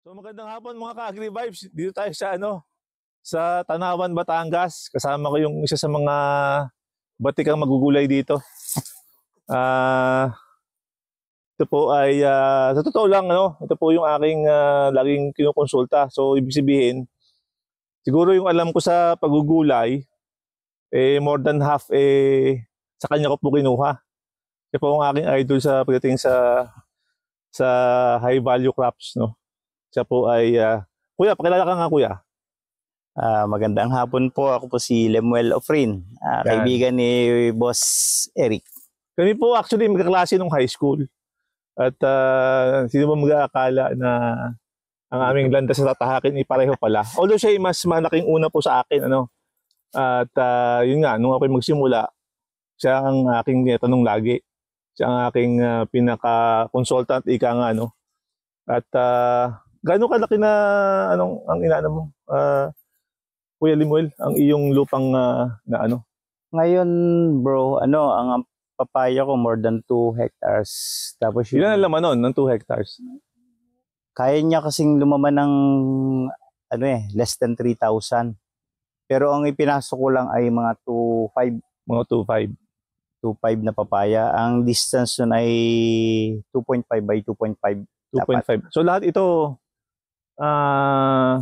So magandang hapon mga ka-agri vibes. Dito tayo sa ano sa Tanawan, Batangas. Kasama ko yung isa sa mga batikang magugulay dito. Ah uh, ito po ay uh, sa totoo lang ano, ito po yung aking uh, laging kinukonsulta. So ibig sabihin siguro yung alam ko sa pagugulay eh more than half eh sa kanya ko po kinuha. Ito po ang aking idol sa pagdating sa sa high value crops no. Siya po ay, uh, Kuya, pakilala ka nga Kuya. Uh, magandang hapon po. Ako po si Lemuel Ofrin, uh, kaibigan ni Boss Eric. Kami po actually magkaklase nung high school. At uh, sino ba mag-aakala na ang aming landas sa tatahakin ay pareho pala. Although siya ay mas malaking una po sa akin. ano At uh, yun nga, nung ako'y magsimula, siya ang aking tanong lagi. Siya ang aking uh, pinaka-consultant, ika nga, no? At uh, Gaano kalaki na anong ang inaano mo? Uh, Kuya Limuel, ang iyong lupang uh, na ano? Ngayon, bro, ano, ang papaya ko more than 2 hectares. Tapos yun. Ilan ang laman nun ng 2 hectares? Kaya niya kasing lumaman ng ano eh, less than 3,000. Pero ang ipinasok ko lang ay mga 2.5. Mga 2.5. 2.5 na papaya. Ang distance nun ay 2.5 by 2.5. 2.5. So lahat ito uh,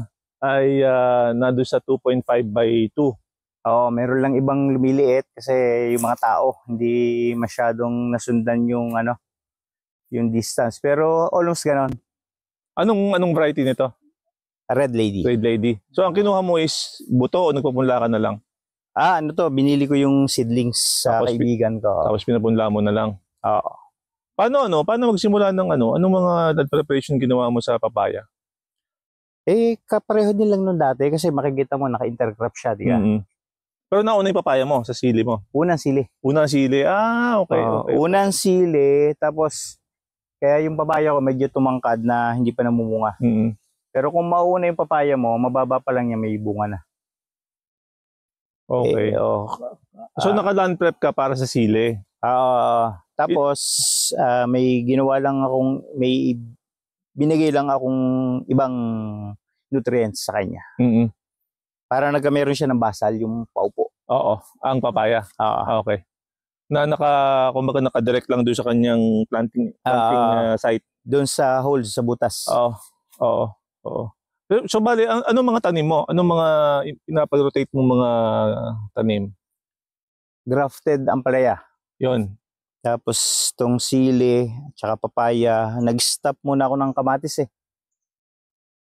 ay uh, ah, nado sa 2.5 by 2. Oo, meron lang ibang lumiliit kasi yung mga tao hindi masyadong nasundan yung ano yung distance. Pero almost ganon. Anong anong variety nito? Red Lady. Red Lady. So ang kinuha mo is buto o nagpapunla ka na lang? Ah, ano to, binili ko yung seedlings sa tapos, kaibigan ko. Tapos pinapunla mo na lang? Oo. Paano ano? Paano magsimula ng ano? Anong mga preparation ginawa mo sa papaya? Eh, kapareho din lang nung dati kasi makikita mo naka-intercrop siya, di ba? Mm-hmm. Pero nauna yung papaya mo sa sili mo? Unang sili. Unang sili. Ah, okay. Uh, okay. Unang sili, tapos kaya yung papaya ko medyo tumangkad na hindi pa namumunga. Mm-hmm. Pero kung mauna yung papaya mo, mababa pa lang niya may bunga na. Okay. Eh, oh, so naka-land prep ka para sa sili? Ah, oo. Uh, tapos uh, may ginawa lang akong may binigay lang akong ibang nutrients sa kanya. Mm-hmm. Para nagka meron siya ng basal yung paupo. Oo, ang papaya. Ah, ah okay. Na naka kumbaga naka-direct lang doon sa kanyang planting planting uh, uh, site doon sa holes sa butas. Oo. Oo. Oo. So bali, an- anong mga tanim mo? Anong mga pinapa-rotate mong mga tanim? Grafted ang palaya. Yon. Tapos tong sili, tsaka papaya, nag-stop muna ako ng kamatis eh.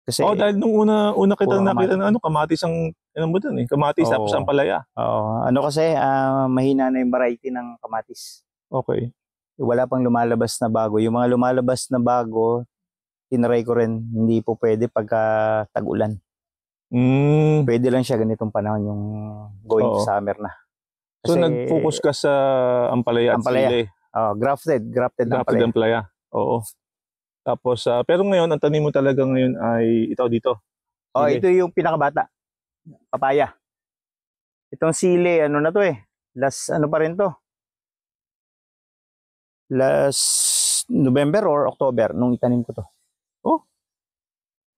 Kasi oh, dahil nung una una kita nakita na ano, kamatis ang ano mo dun eh, kamatis oh, tapos ang palaya. Oo. Oh, ano kasi uh, mahina na yung variety ng kamatis. Okay. Wala pang lumalabas na bago. Yung mga lumalabas na bago, tinry ko rin, hindi po pwede pagka tag-ulan. Mm. Pwede lang siya ganitong panahon yung going Oo. summer na. Kasi, so nag-focus ka sa ampalaya, ampalaya. at sili. Uh, grafted, grafted, grafted ampalaya. ampalaya. Oo. Tapos, uh, pero ngayon, ang tanim mo talaga ngayon ay ito dito. Oh, ito yung pinakabata. Papaya. Itong sili, ano na to eh. Last, ano pa rin to? Last November or October nung itanim ko to. Oh.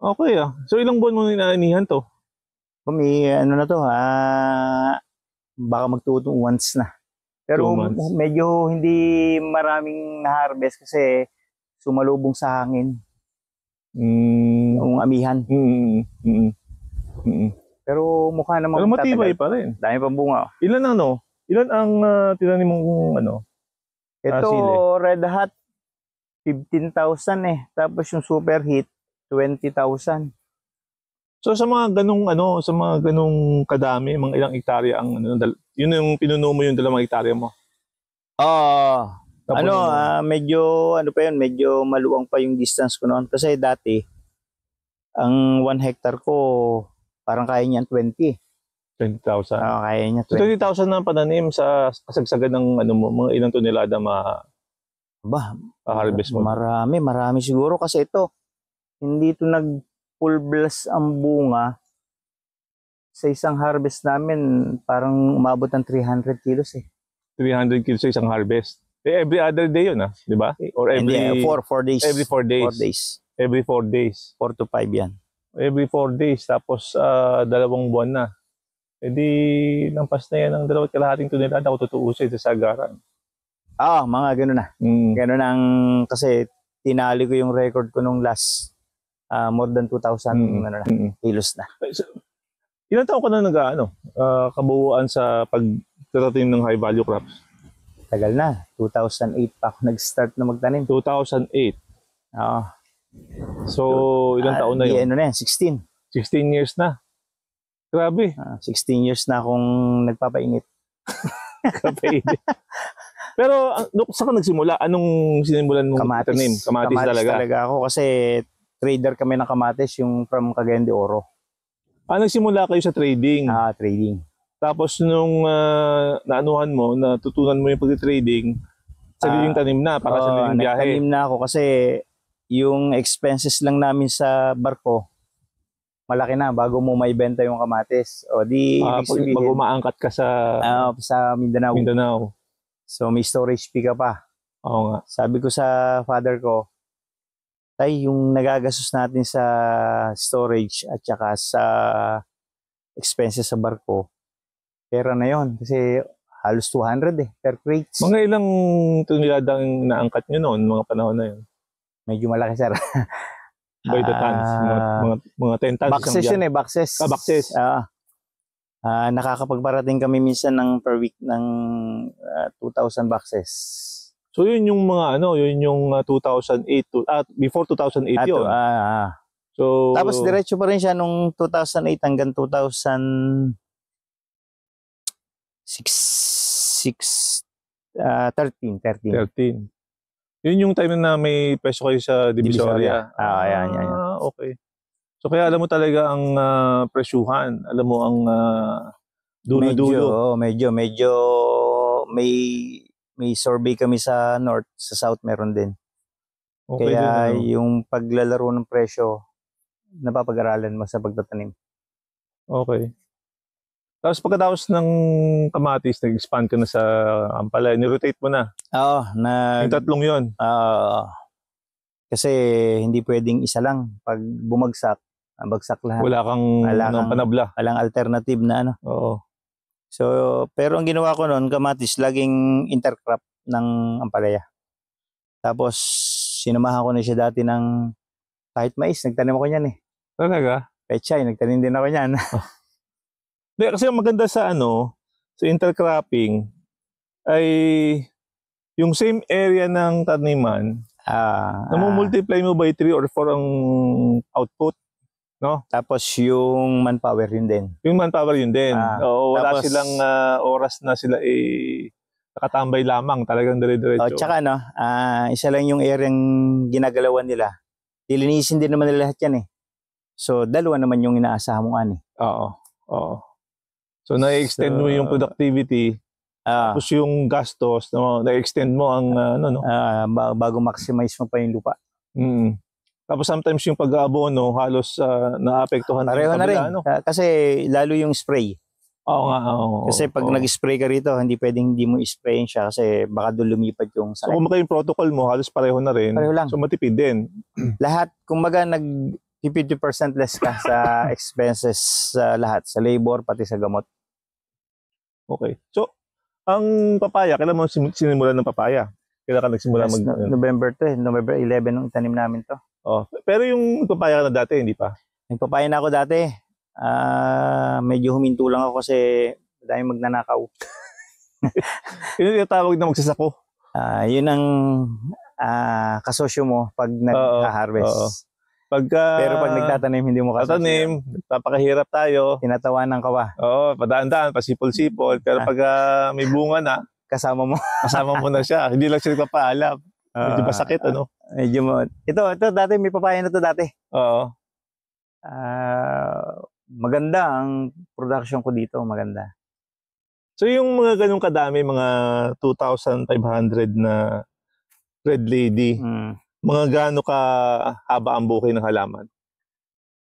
Okay ah. So ilang buwan mo na inaanihan to? Kami, ano na to, ah, baka magtuo once na. Pero medyo hindi maraming na-harvest kasi sumalubong sa hangin. Mm. Yung amihan. Mm. Mm. mm, mm. Pero mukha namang Pero matibay pa rin. Dami pang bunga. Ilan ano? Ilan ang uh, ah, tinanim mong ano? Ito, ah, Red Hot, 15,000 eh. Tapos yung Super Hit, 20,000. So sa mga ganong ano, sa mga ganong kadami, mga ilang hektarya ang ano, dal- yun yung pinuno mo yung dalawang hektarya mo. Ah, ano, ah, medyo ano pa yun, medyo maluwang pa yung distance ko noon kasi dati ang 1 hectare ko parang kaya niyan 20. 20,000. Oo, kaya niya So 20. 20,000 na pananim sa kasagsagan ng ano mo, mga ilang tonelada ma Ba, ma-harvest mo. marami, marami siguro kasi ito hindi ito nag full blast ang bunga, sa isang harvest namin, parang umabot ng 300 kilos eh. 300 kilos sa isang harvest? Eh, every other day yun ah, di ba? Eh, Or every... Hindi, four, four days. Every four days. Four days. Every four days. Four to five yan. Every four days, tapos uh, dalawang buwan na. E di, lampas na yan ng dalawang kalahating tunilada ako tutuusin sa sagaran. ah oh, mga ganun na. Mm. Ganun ang, kasi tinali ko yung record ko nung last uh, more than 2,000 mm-hmm. ano na, kilos na. So, ilan taon ka na nag ano, uh, ah, kabuuan sa pagtatanim ng high value crops? Tagal na. 2008 pa ako nag-start na magtanim. 2008? Oo. So, ilang uh, taon na yun? Ano na yan, 16. 16 years na. Grabe. Uh, 16 years na akong nagpapainit. Kapainit. Pero saan ka nagsimula? Anong sinimulan mong kamatis. tanim? Kamatis, kamatis talaga. talaga ako kasi trader kami ng kamates, yung from Cagayan de Oro. Ah, nagsimula kayo sa trading? Ah, trading. Tapos nung uh, naanuhan mo, natutunan mo yung pag-trading, sariling ah, yung tanim na para oh, sa sariling biyahe. Tanim na ako kasi yung expenses lang namin sa barko, malaki na bago mo may benta yung kamatis. O di, ah, pag, pag umaangkat ka sa, uh, sa Mindanao. Mindanao. So may storage fee ka pa. Oo nga. Sabi ko sa father ko, tayo yung nagagastos natin sa storage at saka sa expenses sa barko, pera na yon Kasi halos 200 eh, per crates. Mga ilang tumiladang naangkat niyo noon, mga panahon na yon Medyo malaki, sir. By the tons, ah, mga, mga, mga 10 tons. Boxes yun eh, boxes. Ah, boxes. Uh, uh, nakakapagparating kami minsan ng per week ng uh, 2,000 boxes. So yun yung mga ano, yun yung uh, ah, 2008 to, ah, before 2008 Ato, yun. Ah, ah. So Tapos diretso pa rin siya nung 2008 hanggang 2006 6 uh, 13 13. 13. Yun yung time na may peso kayo sa Divisoria. Divisoria. Ah, ayan, ayan. Ah, okay. So kaya alam mo talaga ang uh, presyuhan, alam mo ang uh, dulo-dulo. Medyo, oh, medyo, medyo may may survey kami sa north, sa south meron din. Okay Kaya din, ano? yung paglalaro ng presyo, napapag-aralan mo sa pagtatanim. Okay. Tapos pagkatapos ng kamatis, nag-expand ka na sa ampalaya, nirotate mo na. Oo. Na, yung tatlong yun. Oo. Uh, kasi hindi pwedeng isa lang. Pag bumagsak, bagsak lahat. Wala kang, wala ano, kang panabla. Walang alternative na ano. Oo. So, pero ang ginawa ko noon, kamatis, laging intercrop ng ampalaya. Tapos, sinamahan ko na siya dati ng kahit mais, nagtanim ako niyan eh. Talaga? Pechay, nagtanim din ako niyan. oh. kasi ang maganda sa ano, sa intercropping, ay yung same area ng taniman, ah, ah. namumultiply mo by 3 or 4 ang output no? Tapos yung manpower yun din. Yung manpower yun din. Ah, Oo, wala tapos, silang uh, oras na sila eh, nakatambay lamang, talagang dire-diretso. Oh, tsaka no, uh, ah, isa lang yung area yung ginagalawan nila. Dilinisin din naman nila lahat yan eh. So, dalawa naman yung inaasahan mo ani. Oo, oo. So, na-extend so, mo yung productivity, uh, tapos yung gastos, no, na-extend mo ang uh, ano, no? Uh, bago maximize mo pa yung lupa. Mm. Tapos sometimes yung pag-aabono halos uh, naapektuhan Pareho na rin. Ano? Kasi lalo yung spray. Oo nga, oo. Kasi pag oo. nag-spray ka rito, hindi pwedeng hindi mo i sprayin siya kasi baka doon lumipad yung sakit. So kumbaga yung protocol mo, halos pareho na rin. Pareho lang. So matipid din. lahat, kumbaga nag 50% less ka sa expenses sa uh, lahat, sa labor, pati sa gamot. Okay. So, ang papaya, kailan mo sinimulan ng papaya? Kailan ka nagsimula yes, mag... No, November 3, eh, November 11 nung itanim namin to. Oh, pero yung nagpapaya ka na dati, hindi pa? Nagpapaya na ako dati. Ah, medyo huminto lang ako kasi dahil magnanakaw. yun yung tawag na magsasako. Ah, yun ang ah, kasosyo mo pag nag-harvest. Oo. Pagka, Pero pag nagtatanim, hindi mo kasosyo. Tatanim, papakahirap tayo. Tinatawa ng kawa. Oo, padaan-daan, pasipol-sipol. Pero pag ah, may bunga na, Kasama mo. kasama mo na siya. Hindi lang siya nagpapaalam. Ah. Medyo masakit, ano? Medyo mo. Ito, ito dati may papaya na to dati. Oo. Uh, maganda ang production ko dito, maganda. So yung mga ganung kadami, mga 2,500 na Red Lady, mm. mga gaano ka haba ang bukay ng halaman?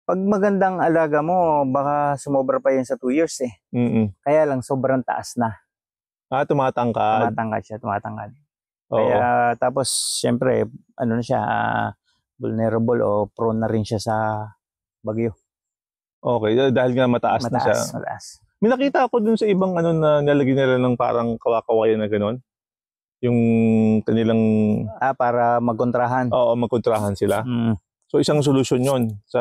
Pag magandang alaga mo, baka sumobra pa yan sa 2 years eh. Mm-mm. Kaya lang sobrang taas na. Ah, tumatangkad. Tumatangkad siya, tumatangkad. Oo. Kaya tapos siyempre ano na siya ah, vulnerable o prone na rin siya sa bagyo. Okay, dahil nga mataas, mataas na siya. Mataas, May nakita ako dun sa ibang ano na nalagyan nila ng parang kawakawayan na gano'n. Yung kanilang... Ah, para magkontrahan. Oo, magkontrahan sila. Mm. So isang solusyon yon sa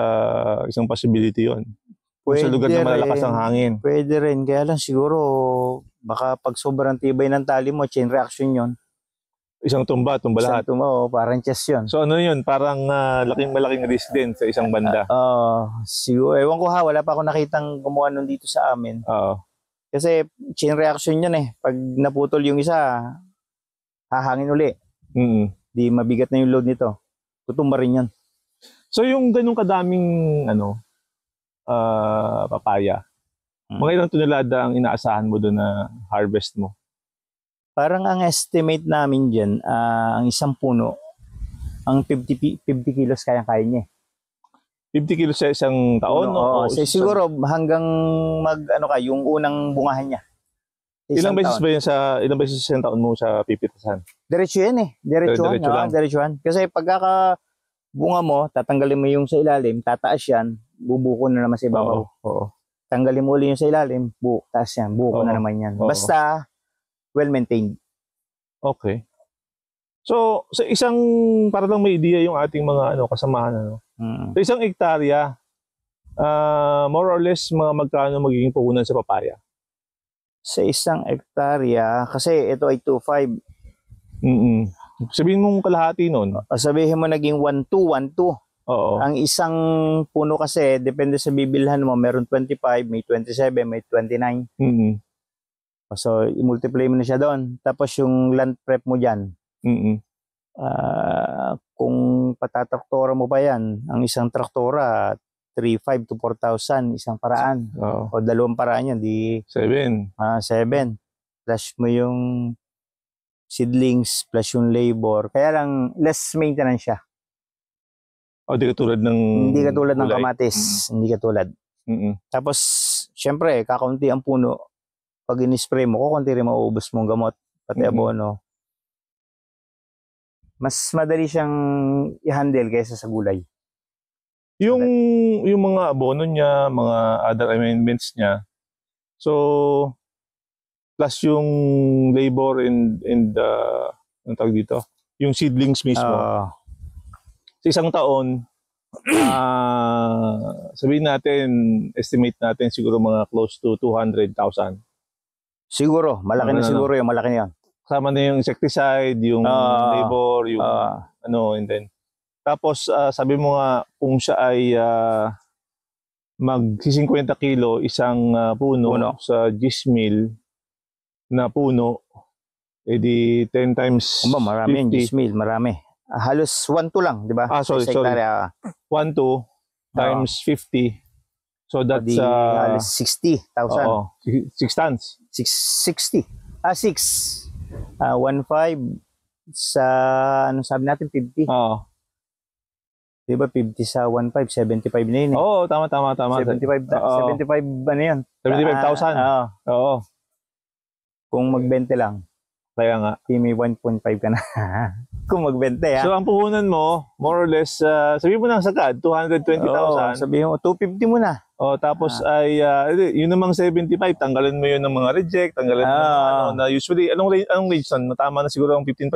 isang possibility yon. sa lugar na malalakas ang hangin. Pwede rin. Kaya lang siguro, baka pag sobrang tibay ng tali mo, chain reaction yon Isang tumba, tumba lahat. Isang tumba, oh, parang chess yun. So ano yun? Parang uh, laking malaking risk din sa isang banda. Oo. Uh, ah, uh, ah, siguro, ewan ko ha, wala pa ako nakitang kumuha nun dito sa amin. Oo. Uh, Kasi chain reaction yun eh. Pag naputol yung isa, hahangin uli. Mm -hmm. Di mabigat na yung load nito. Tutumba rin yun. So yung ganun kadaming ano, uh, papaya, mm. mga ilang tunelada ang inaasahan mo doon na harvest mo? Parang ang estimate namin dyan, uh, ang isang puno, ang 50, 50 kilos kayang-kaya niya. 50 kilos sa isang taon? Oo, no, oh, isang... siguro hanggang mag, ano ka, yung unang bungahan niya. Ilang beses taon. ba yan sa, ilang beses sa isang taon mo sa pipitasan? Diretso yan eh. Diretsuhan. Diretso oh, diretsuhan. Kasi pagkaka bunga mo, tatanggalin mo yung sa ilalim, tataas yan, bubuko na naman sa ibabaw. Oo, oo. Tanggalin mo ulit yung sa ilalim, bu taas yan, buko oo, na naman yan. Oo. Basta, well-maintained. Okay. So, sa isang, para lang may idea yung ating mga ano, kasamahan, ano? Mm. Sa isang ektarya, uh, more or less, mga magkano magiging puhunan sa papaya? Sa isang ektarya, kasi ito ay 2.5. Mm-mm. Sabihin mong kalahati noon. Ah, sabihin mo naging 1212. Oo. Ang isang puno kasi, depende sa bibilhan mo, meron 25, may 27, may 29. Mm-hmm. Oh, so, i-multiply mo na siya doon. Tapos yung land prep mo dyan. Mm-hmm. Uh, kung patatraktora mo pa yan, ang isang traktora, 3,500 to 4,000, isang paraan. Oh. O dalawang paraan yan, di... 7. Ah, uh, 7. Plus mo yung seedlings, plus yung labor. Kaya lang, less maintenance siya. O, oh, di katulad ng... Hindi katulad kulay. ng kamatis. Mm-hmm. Hindi katulad. Mm-hmm. Tapos, syempre, kakaunti ang puno pag in-spray mo, ko, konti rin mauubos mong gamot, pati mm-hmm. abono. Mas madali siyang i-handle kaysa sa gulay. Yung okay. yung mga abono niya, mga other amendments niya. So plus yung labor and and uh, ang tawag dito, yung seedlings mismo. Uh, sa isang taon, uh, sabihin natin, estimate natin siguro mga close to 200,000 Siguro, malaki ano, na ano, siguro 'yung malaki niyan. Kasama na yung insecticide, yung uh, labor, yung uh, ano, and then. Tapos, uh, sabi mo nga, kung siya ay uh, mag 50 kilo isang uh, puno, puno sa gismil na puno, edi 10 times Umba, marami 50. yung gismil, marami. Uh, halos 1 to lang, di ba? Ah, sorry, sorry. 1 to times uh, 50. So that's... Adi, uh, halos 60,000. 6 tons. 60. Ah, 6. Ah, 1.5 sa, ano sabi natin, 50. Oo. Di ba 50 sa 1.5, 75 na yun eh. Oo, tama, tama, tama. 75, Oo. 75 ano yun? 75,000. Ah, Oo. Ah. Oo. Kung magbente lang, Kaya nga. di 1.5 ka na. kung magbenta ha. So ang puhunan mo, more or less, uh, sabihin mo ng sakad, 220,000. sabihin mo, 250 mo na. Oh, tapos ah. ay uh, yun namang 75, tanggalin mo yun ng mga reject, tanggalin mo ah. ano, na usually anong range anong range nun? Matama na siguro ang 15%.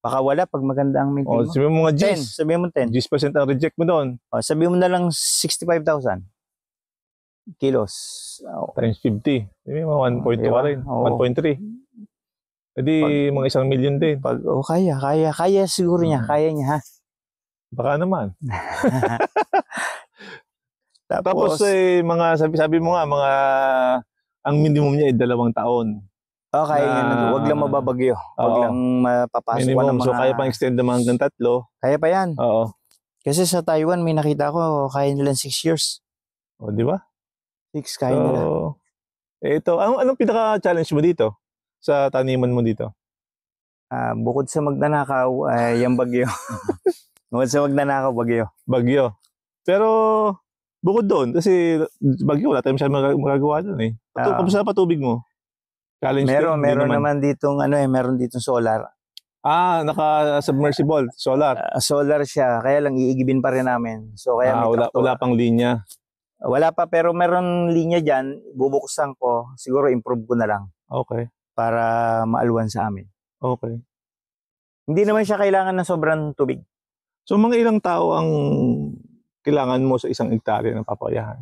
Baka wala pag maganda ang meeting oh, mo. Sabihin mo mga 10, sabihin mo 10. 10% ang reject mo doon. Oh, sabihin mo na lang 65,000 kilos. Oh. Times 50. Sabihin mo 1.2 rin, 1.3. Hindi, mga isang milyon din. Pag, oh, kaya, kaya, kaya siguro niya, hmm. kaya niya ha. Baka naman. Tapos, Tapos eh, mga sabi-sabi mo nga, mga ang minimum niya ay dalawang taon. Okay, na, ganun. Wag lang mababagyo. Wag oo, lang mapapasok minimum, ng mga... So kaya pang extend naman hanggang tatlo. Kaya pa yan. Oo. Kasi sa Taiwan, may nakita ko, kaya nila 6 years. O, oh, di ba? 6 kaya so, nila. Eh, ito, anong, anong pinaka-challenge mo dito? sa taniman mo dito? Uh, bukod sa magnanakaw, ay yung bagyo. bukod sa magnanakaw, bagyo. Bagyo. Pero bukod doon, kasi bagyo, wala tayo masyadong mag magagawa doon eh. Patu- uh, Kamusta patubig mo? Challenge meron, din, meron naman. naman ditong ano eh, meron ditong solar. Ah, naka-submersible, solar. Uh, solar siya, kaya lang iigibin pa rin namin. So kaya ah, wala, wala pang linya. Wala pa pero meron linya diyan, bubuksan ko, siguro improve ko na lang. Okay para maalwan sa amin. Okay. Hindi naman siya kailangan ng sobrang tubig. So mga ilang tao ang kailangan mo sa isang hektarya ng papayahan?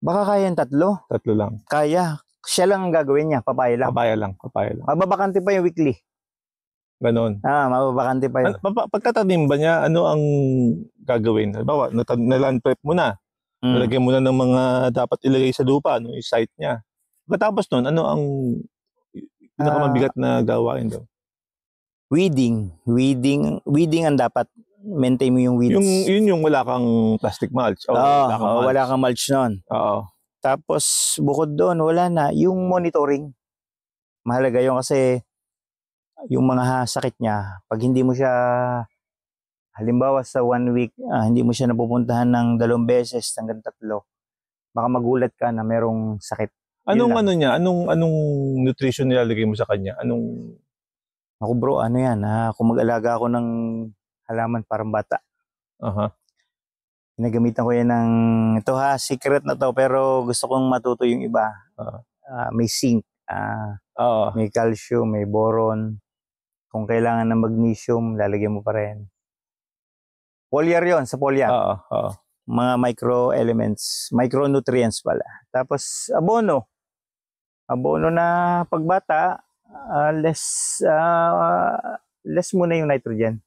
Baka kaya yung tatlo. Tatlo lang. Kaya. Siya lang ang gagawin niya, papaya lang. Papaya lang, papaya lang. Mababakante pa yung weekly. Ganon. Ah, mababakante pa yun. Ano, pag- ba niya, ano ang gagawin? Halimbawa, nalan prep mo na. Mm. Nalagyan mo na ng mga dapat ilagay sa lupa, ano yung site niya. Pagkatapos nun, ano ang Pinakamabigat ah. na gawain daw. Weeding. Weeding, weeding ang dapat maintain mo yung weeds. Yung, yun yung wala kang plastic mulch. Oh, wala kang mulch. Wala kang mulch nun. Oo. Tapos, bukod doon, wala na. Yung monitoring, mahalaga yun kasi yung mga sakit niya, pag hindi mo siya, halimbawa sa one week, ah, hindi mo siya napupuntahan ng dalawang beses hanggang tatlo, baka magulat ka na merong sakit. Anong ano niya? Anong anong nutrition nilalagay mo sa kanya? Anong Ako bro, ano yan? Ha? Ah, kung mag-alaga ako ng halaman parang bata. Aha. Ginagamitan ko yan ng, ito ha, secret na to, pero gusto kong matuto yung iba. Ah. Ah, may zinc, ah, Oo. may calcium, may boron. Kung kailangan ng magnesium, lalagyan mo pa rin. Foliar yon sa foliar. Oo. Oo. Mga micro elements, micronutrients pala. Tapos abono, abono na pagbata, uh, less uh, less muna yung nitrogen.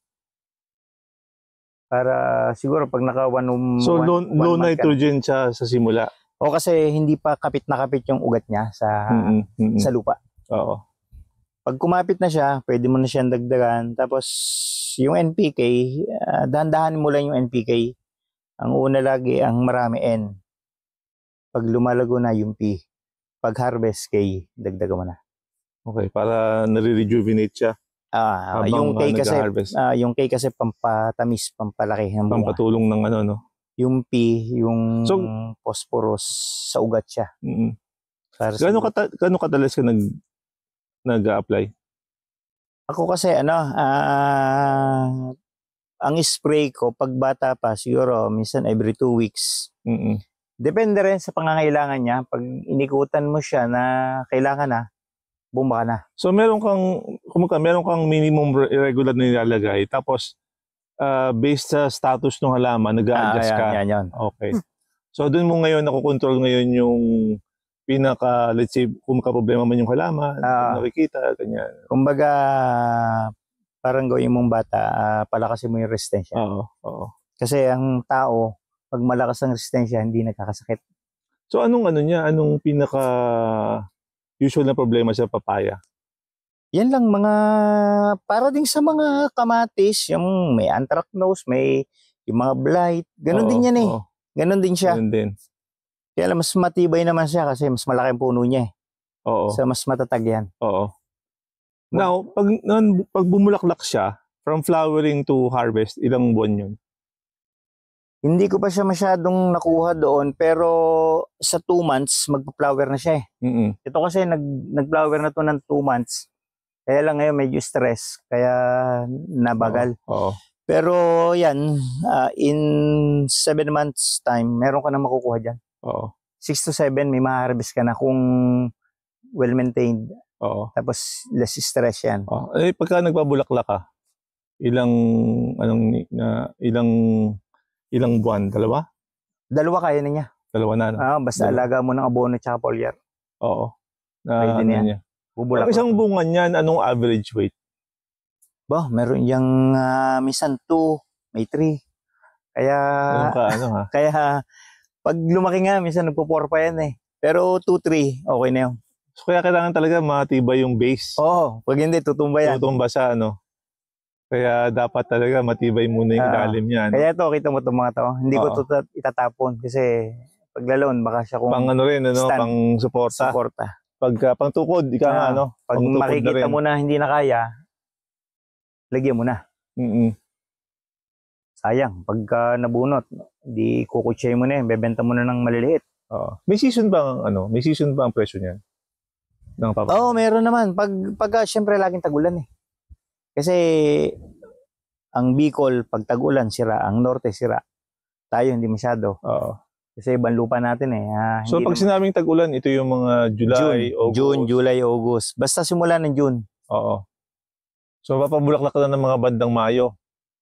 Para siguro pag naka one, um, So one, low, one low nitrogen siya sa simula. O kasi hindi pa kapit na kapit yung ugat niya sa mm-hmm. Mm-hmm. sa lupa. Oo. Pag kumapit na siya, pwede mo na siyang dagdagan. Tapos yung NPK, uh, ah, dahan-dahan mo lang yung NPK. Ang una lagi ang marami N. Pag lumalago na yung P pag-harvest kay dagdaga mo na. Okay, para nare-rejuvenate siya. Ah, ah habang, yung ah, kay uh, kasi uh, yung kay kasi pampatamis, pampalaki ng bunga. Pampatulong ng ano no. Yung P, yung so, phosphorus sa ugat siya. Mm-hmm. Para gaano ka gaano kadalas ka nag nag-apply? Ako kasi ano, uh, ang spray ko pag bata pa siguro minsan every two weeks. Mm-hmm. Depende rin sa pangangailangan niya. Pag inikutan mo siya na kailangan na, bumaka na. So meron kang, kumaka, meron kang minimum regular na nilalagay. Tapos, uh, based sa status ng halaman, nag-a-adjust ah, ka. Yan, yan. Okay. So doon mo ngayon, nakokontrol ngayon yung pinaka, let's say, kung makaproblema man yung halaman, uh, nakikita, ganyan. Kumbaga, parang gawin mong bata, uh, palakasin mo yung resistensya. Oo, oo. Kasi ang tao, pag malakas ang resistensya, hindi nagkakasakit. So anong ano niya, anong pinaka usual na problema sa papaya? Yan lang mga para din sa mga kamatis, yung may anthracnose, may yung mga blight, ganun oo, din yan eh. Oo. Ganun din siya. Ganun din. Kaya lang mas matibay naman siya kasi mas malaki ang puno niya eh. Oo. So mas matatag yan. Oo. Now, pag, pag bumulaklak siya, from flowering to harvest, ilang buwan yun? Hindi ko pa siya masyadong nakuha doon pero sa 2 months magpa-flower na siya eh. Mm-hmm. Ito kasi nag nag-flower na to ng 2 months. Kaya lang ngayon medyo stress kaya nabagal. Oo. Oh, Pero yan, uh, in 7 months time, meron ka na makukuha diyan. Oo. 6 to 7 may ma-harvest ka na kung well maintained. Oo. Tapos less stress yan. Oh. Eh pagka nagbabulaklak ka, ilang anong na ilang ilang buwan? Dalawa? Dalawa kaya na niya. Dalawa na. No? Ah, basta Dalawa. alaga mo ng abono tsaka foliar. Oo. Na, Pwede ano na Niya. Bubulak. isang bunga niyan, anong average weight? Ba, meron yung uh, ah, minsan 2, may 3. Kaya, ka, ano ha? kaya pag lumaki nga, minsan nagpo-4 pa yan eh. Pero 2-3, okay na yun. So kaya kailangan talaga matibay yung base. Oo, oh, pag hindi, tutumba yan. Tutumba sa ano? Kaya dapat talaga matibay muna yung ah. lalim niya. No? Kaya ito, kita mo itong mga to. Hindi ko Oo. ito tat- itatapon kasi paglalon baka siya kung Pang ano rin, ano, stand. pang suporta. suporta. Pagka ah, pangtukod, ikaw nga, ah, ano, Pag makikita mo na hindi na kaya, lagyan mo na. Mm-mm. Sayang, pagka nabunot, di kukutsay mo na yun, bebenta mo na ng maliliit. Oo. May season ba ang, ano, may season ba ang presyo niyan? Ng papa? Oo, meron naman. Pag, pagka, syempre, laging tagulan eh. Kasi ang Bicol, pag tag-ulan, sira. Ang norte, sira. Tayo, hindi masyado. Oo. Kasi ibang lupa natin eh. Ha, ah, so pag naman. sinaming tag-ulan, ito yung mga July, June, August. June, July, August. Basta simula ng June. Oo. So papabulaklak na ng mga bandang Mayo.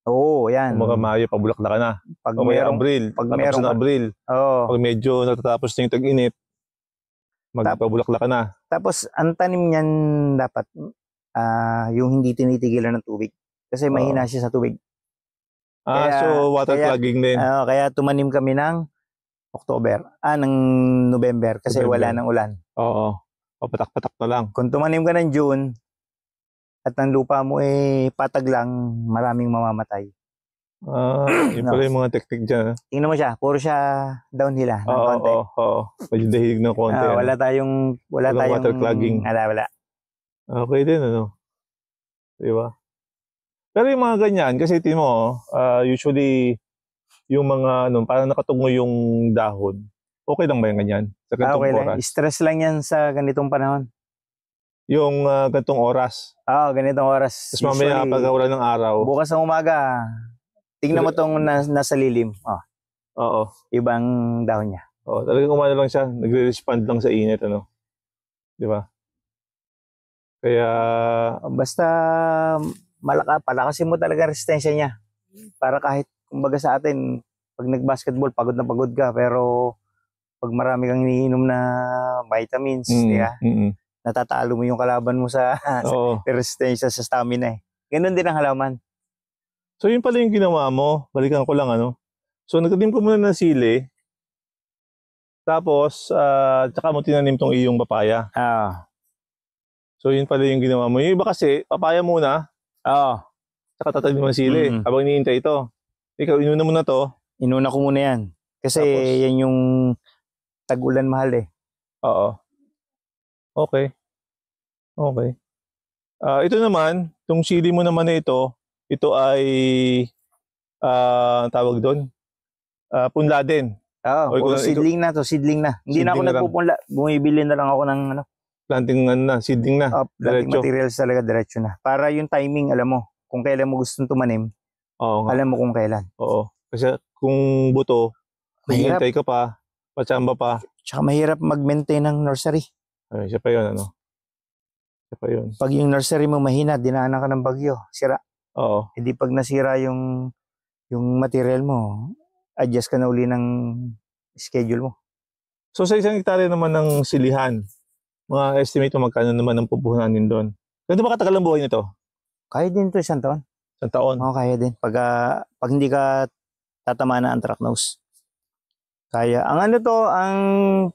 Oo, yan. mga Mayo, pabulaklak na. Pag o may merong, Abril, pag merong, ng Abril. Oo. Pag medyo natatapos na yung tag-init, magpabulaklak na. Tapos ang tanim niyan dapat uh, yung hindi tinitigilan ng tubig. Kasi oh. mahina siya sa tubig. Ah, kaya, so water kaya, plugging din. Uh, kaya tumanim kami ng October, ah, ng November kasi November. wala nang ulan. Oo. O patak-patak na lang. Kung tumanim ka ng June at ang lupa mo eh patag lang, maraming mamamatay. Ah, uh, yun no. pala yung mga teknik dyan. Ah. Tingnan mo siya, puro siya downhill ah, ng oo, konti. Oo, oo. Medyo dahig ng konti. Ah, ano. wala tayong, wala, wala tayong, water clogging. Ala, wala. Okay din, ano? Di ba? Pero yung mga ganyan, kasi tin mo, uh, usually, yung mga, ano, parang nakatungo yung dahon. Okay lang ba yung ganyan? Sa ah, okay oras? lang. Stress lang yan sa ganitong panahon. Yung uh, ah, ganitong oras. Oo, oh, ah, ganitong oras. Tapos mamaya kapag ng araw. Bukas ng umaga, tingnan mo tong na, nasa lilim. Oh. Oo. Ibang dahon niya. Oo, talagang umano lang siya. Nagre-respond lang sa init, ano? Di ba? Kaya basta malaka, palakasin mo talaga resistensya niya. Para kahit kumbaga sa atin, pag nag-basketball, pagod na pagod ka. Pero pag marami kang iniinom na vitamins, mm, di ba? Mm -hmm. Natatalo mo yung kalaban mo sa, Oo. sa resistensya sa stamina eh. Ganun din ang halaman. So yun pala yung ginawa mo. Balikan ko lang ano. So nagtanim ko muna ng sili. Tapos, uh, tsaka mo tinanim tong iyong papaya. Ah. So yun pala yung ginawa mo. Yung iba kasi, papaya muna, Oo. saka tatanim ng sili Mm. habang iniintay ito. Ikaw, inuna mo na to. Inuna ko muna yan. Kasi Tapos? yan yung tagulan mahal eh. Oo. Okay. Okay. Ah, ito naman, itong sili mo naman na ito, ito ay ah, tawag doon, Ah, punla din. Oo, Oy, puro kung na to, seedling na. Hindi na ako na nagpupunla. Bumibili na lang ako ng ano, planting ano na, seeding na. Uh, planting materials talaga diretso na. Para yung timing, alam mo, kung kailan mo gustong tumanim, Oo nga. alam mo kung kailan. Oo. Kasi kung buto, Mahirap. ka pa, pachamba pa. Tsaka mahirap mag-maintain ng nursery. Ay, siya pa yun, ano? Siya pa yun. Pag yung nursery mo mahina, dinaanan ka ng bagyo, sira. Oo. Hindi pag nasira yung yung material mo, adjust ka na uli ng schedule mo. So sa isang hektarya naman ng silihan, mga estimate mo magkano naman ang pupuhunan din doon? Ganito ba ang buhay nito? Kaya din to isang taon. Isang taon? Oo, kaya din. Pag, uh, pag hindi ka tatama na ang nose. Kaya. Ang ano to, ang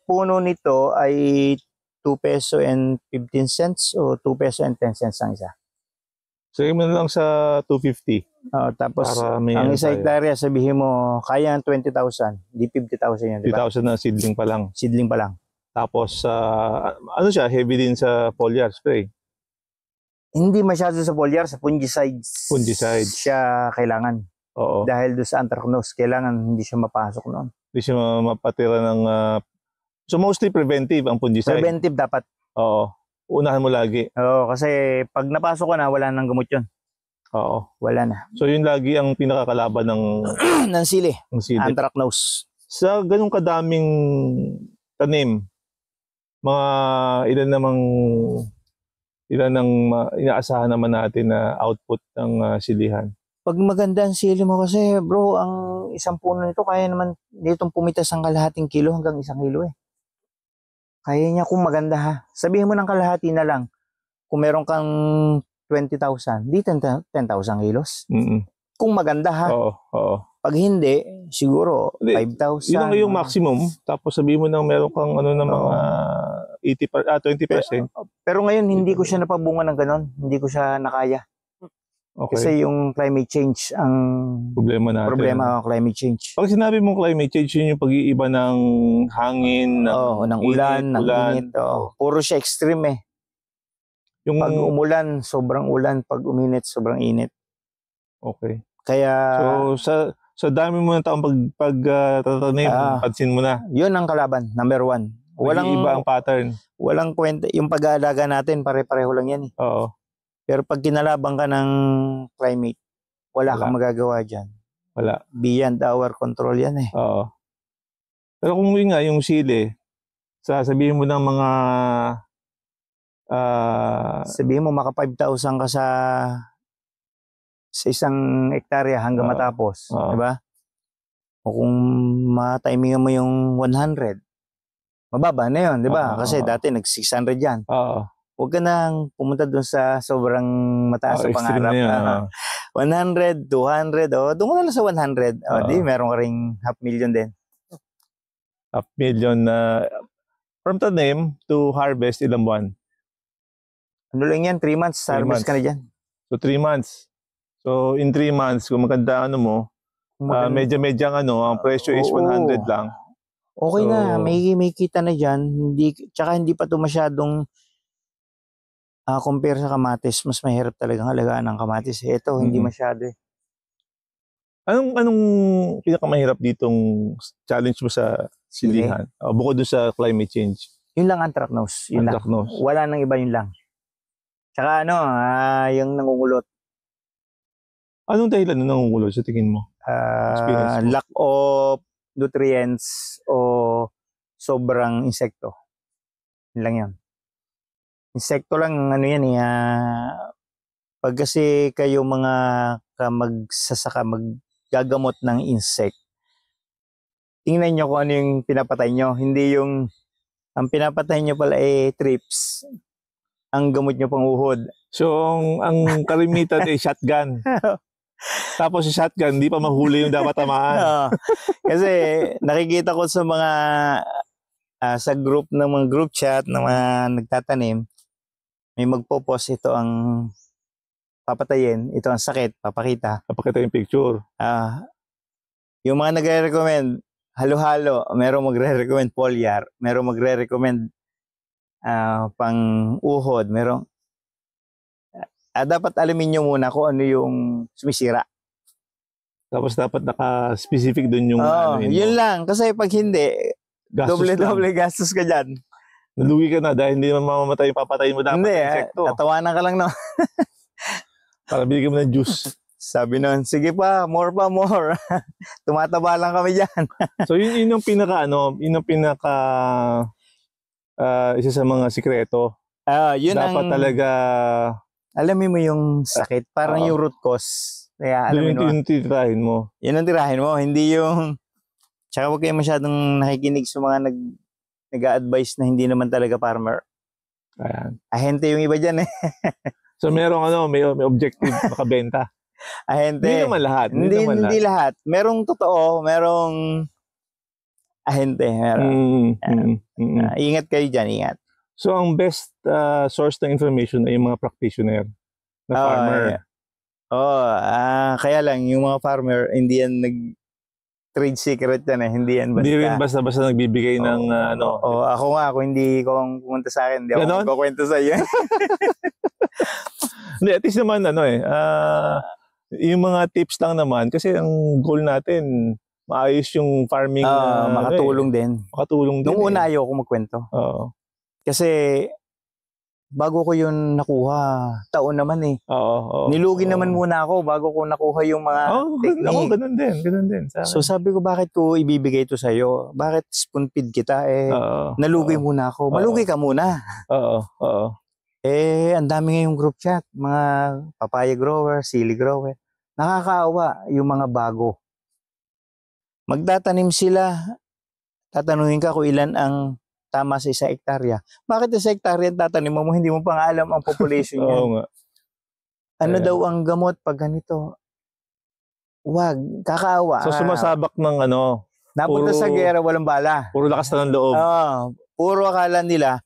puno nito ay 2 peso and 15 cents o 2 peso and 10 cents ang isa. So, mo na lang sa 250. Oo, tapos ang isa hektarya, ano sabihin mo, kaya ang 20,000. Di 50,000 yan, di ba? 50,000 na seedling pa lang. Seedling pa lang. Tapos, uh, ano siya, heavy din sa foliar spray. Hindi masyado sa foliar, sa fungicides. Fungicides. Siya kailangan. Oo. Dahil doon sa anthracnose, kailangan hindi siya mapasok noon. Hindi siya mapatira ng... Uh, so mostly preventive ang fungicide. Preventive dapat. Oo. Unahan mo lagi. Oo, kasi pag napasok ka na, wala nang gamot yun. Oo. Wala na. So yun lagi ang pinakakalaban ng... ng sili. Ng sili. Anthracnose. Sa ganung kadaming tanim, mga ilan namang ilan ang inaasahan naman natin na output ng uh, silihan? Pag maganda ang sili mo kasi bro, ang isang puno nito kaya naman nitong pumitas ang kalahating kilo hanggang isang kilo eh. Kaya niya kung maganda ha. Sabihin mo ng kalahati na lang. Kung meron kang 20,000, di 10,000 kilos. Mm-mm. Kung maganda ha. Oo, oo. Pag hindi, siguro 5,000. Yun ang iyong maximum. Tapos sabi mo nang meron kang ano na mga 80 ah, 20%. Pero, oh, pero ngayon hindi ko siya napabunga ng ganun. Hindi ko siya nakaya. Okay. Kasi yung climate change ang problema natin. Problema ng climate change. Pag sinabi mong climate change, yun yung pag-iiba ng hangin, ng, oh, ng ulan, init, ng init. Oh. Puro siya extreme eh. Yung pag umulan, sobrang ulan, pag uminit, sobrang init. Okay. Kaya So sa So dami mo ng taong pag, pag uh, ah, tatanim, ah, pansin mo na. Yun ang kalaban, number one. Walang iba ang pattern. Walang kwenta. Yung pag-aalaga natin, pare-pareho lang yan eh. Oo. Pero pag kinalabang ka ng climate, wala, wala. kang magagawa diyan. Wala. Beyond our control yan eh. Oo. Pero kung yun nga, yung sili, eh, sasabihin mo ng mga... Uh, sabihin mo, maka 5,000 ka sa sa isang hektarya hanggang uh, matapos, uh, di ba? O kung ma matimingan mo yung 100, mababa na yun, di ba? Uh, Kasi dati nag-600 yan. Oo. Uh, Huwag ka nang pumunta doon sa sobrang mataas oh, uh, sa pangarap. Yun, uh, 100, 200, o oh, doon ka na lang sa 100. O, oh, di, meron ka ring half million din. Half million na uh, from tanim to harvest, ilang buwan? Ano lang yan? 3 months, three harvest months. ka na dyan. So 3 months. So in 3 months, kung maganda ano mo, uh, ah, medyo medyo ang ano, ang presyo is Oo. 100 lang. Okay So- na, may, may kita na diyan. Hindi, tsaka hindi pa ito masyadong ah, compare sa kamatis. Mas mahirap talagang halagaan ang kamatis. Eh, Ito, hindi masyado eh. Anong anong pinakamahirap ditong challenge mo sa silihan? Uh, bukod dun sa climate change, Yun lang anthracnose. Yun lang. Wala nang iba yun lang. Tsaka ano, ah, yung nangungulot. Anong dahilan na nangungulo sa tingin mo? Uh, mo? lack of nutrients o sobrang insekto. Yan lang yan. Insekto lang, ano yan eh. Uh, pag kasi kayo mga magsasaka, maggagamot ng insect, tingnan nyo kung ano yung pinapatay nyo. Hindi yung, ang pinapatay nyo pala eh trips. Ang gamot nyo pang uhod. So, ang, ang kalimitan ay shotgun. Tapos si shotgun, hindi pa mahuli yung dapat tamaan. no. Kasi nakikita ko sa mga uh, sa group ng mga group chat ng mga nagtatanim, may magpo-post ito ang papatayin, ito ang sakit, papakita. Papakita yung picture. Ah. Uh, yung mga nagre-recommend halo-halo, merong magre-recommend polyar, merong magre-recommend uh, ah, pang uhod, merong ah, dapat alamin nyo muna kung ano yung sumisira. Tapos dapat naka-specific dun yung Oo, ano yun lang. Kasi pag hindi, Gastos doble-doble gastos ka dyan. Nalugi ka na dahil hindi naman mamamatay, papatayin mo dapat hindi, ng ah, insekto. ka lang na. Para bigyan mo ng juice. Sabi nun, sige pa, more pa, more. Tumataba lang kami dyan. so yun, yun yung pinaka ano, yun yung pinaka ah, isa sa mga sikreto. Ah, yun dapat ang... talaga alam mo yung ah, sakit, parang uh, yung root cause. Kaya alamin yung, mo. Yung tirahin mo. Yun ang tirahin mo, hindi yung... Tsaka huwag kayo masyadong nakikinig sa mga nag nag-a-advise na hindi naman talaga farmer. Ayan. Ahente yung iba dyan eh. so merong ano, may, may objective makabenta. ahente. Hindi naman lahat. Hindi, hindi, naman hindi lahat. lahat. Merong totoo, merong ahente. Meron. Mm, mm yeah. mm, mm, uh, ingat kayo dyan, ingat. So ang best uh, source ng information ay yung mga practitioner na oh, farmer. Yeah. Oh, uh, kaya lang yung mga farmer hindi yan nag trade secret yan eh, hindi yan basta. Hindi basta-basta nagbibigay oh, ng uh, ano. Oh, oh, ako nga, ako hindi ko pumunta sa akin, hindi Ganon? ako sa iyo. hindi, at least naman ano eh, uh, yung mga tips lang naman, kasi ang goal natin, maayos yung farming. Uh, ano, eh. makatulong eh. din. Makatulong din. Nung una eh. ayoko magkwento. Oo. Kasi bago ko yun nakuha, taon naman eh. Oo, oo. Nilugi oo. naman muna ako bago ko nakuha yung mga oh, technique. Oo, ganun din, ganun din. Sa so sabi ko, bakit ko ibibigay to sa'yo? Bakit spoon feed kita? Eh, oo, nalugi oo. muna ako. Malugi oo. ka muna. Oo, oo. Eh, ang dami ngayong group chat. Mga papaya grower, sili grower. Nakakaawa yung mga bago. Magtatanim sila, tatanungin ka kung ilan ang tama sa isang hektarya. Bakit sa hektarya ang tataniman mo, hindi mo pa nga alam ang population niya? Oo nga. Ano daw ang gamot pag ganito? Wag, kakaawa. So sumasabak ng ano? Napunta puro, sa gera, walang bala. Puro lakas na ng loob. Oo. Oh, puro akala nila,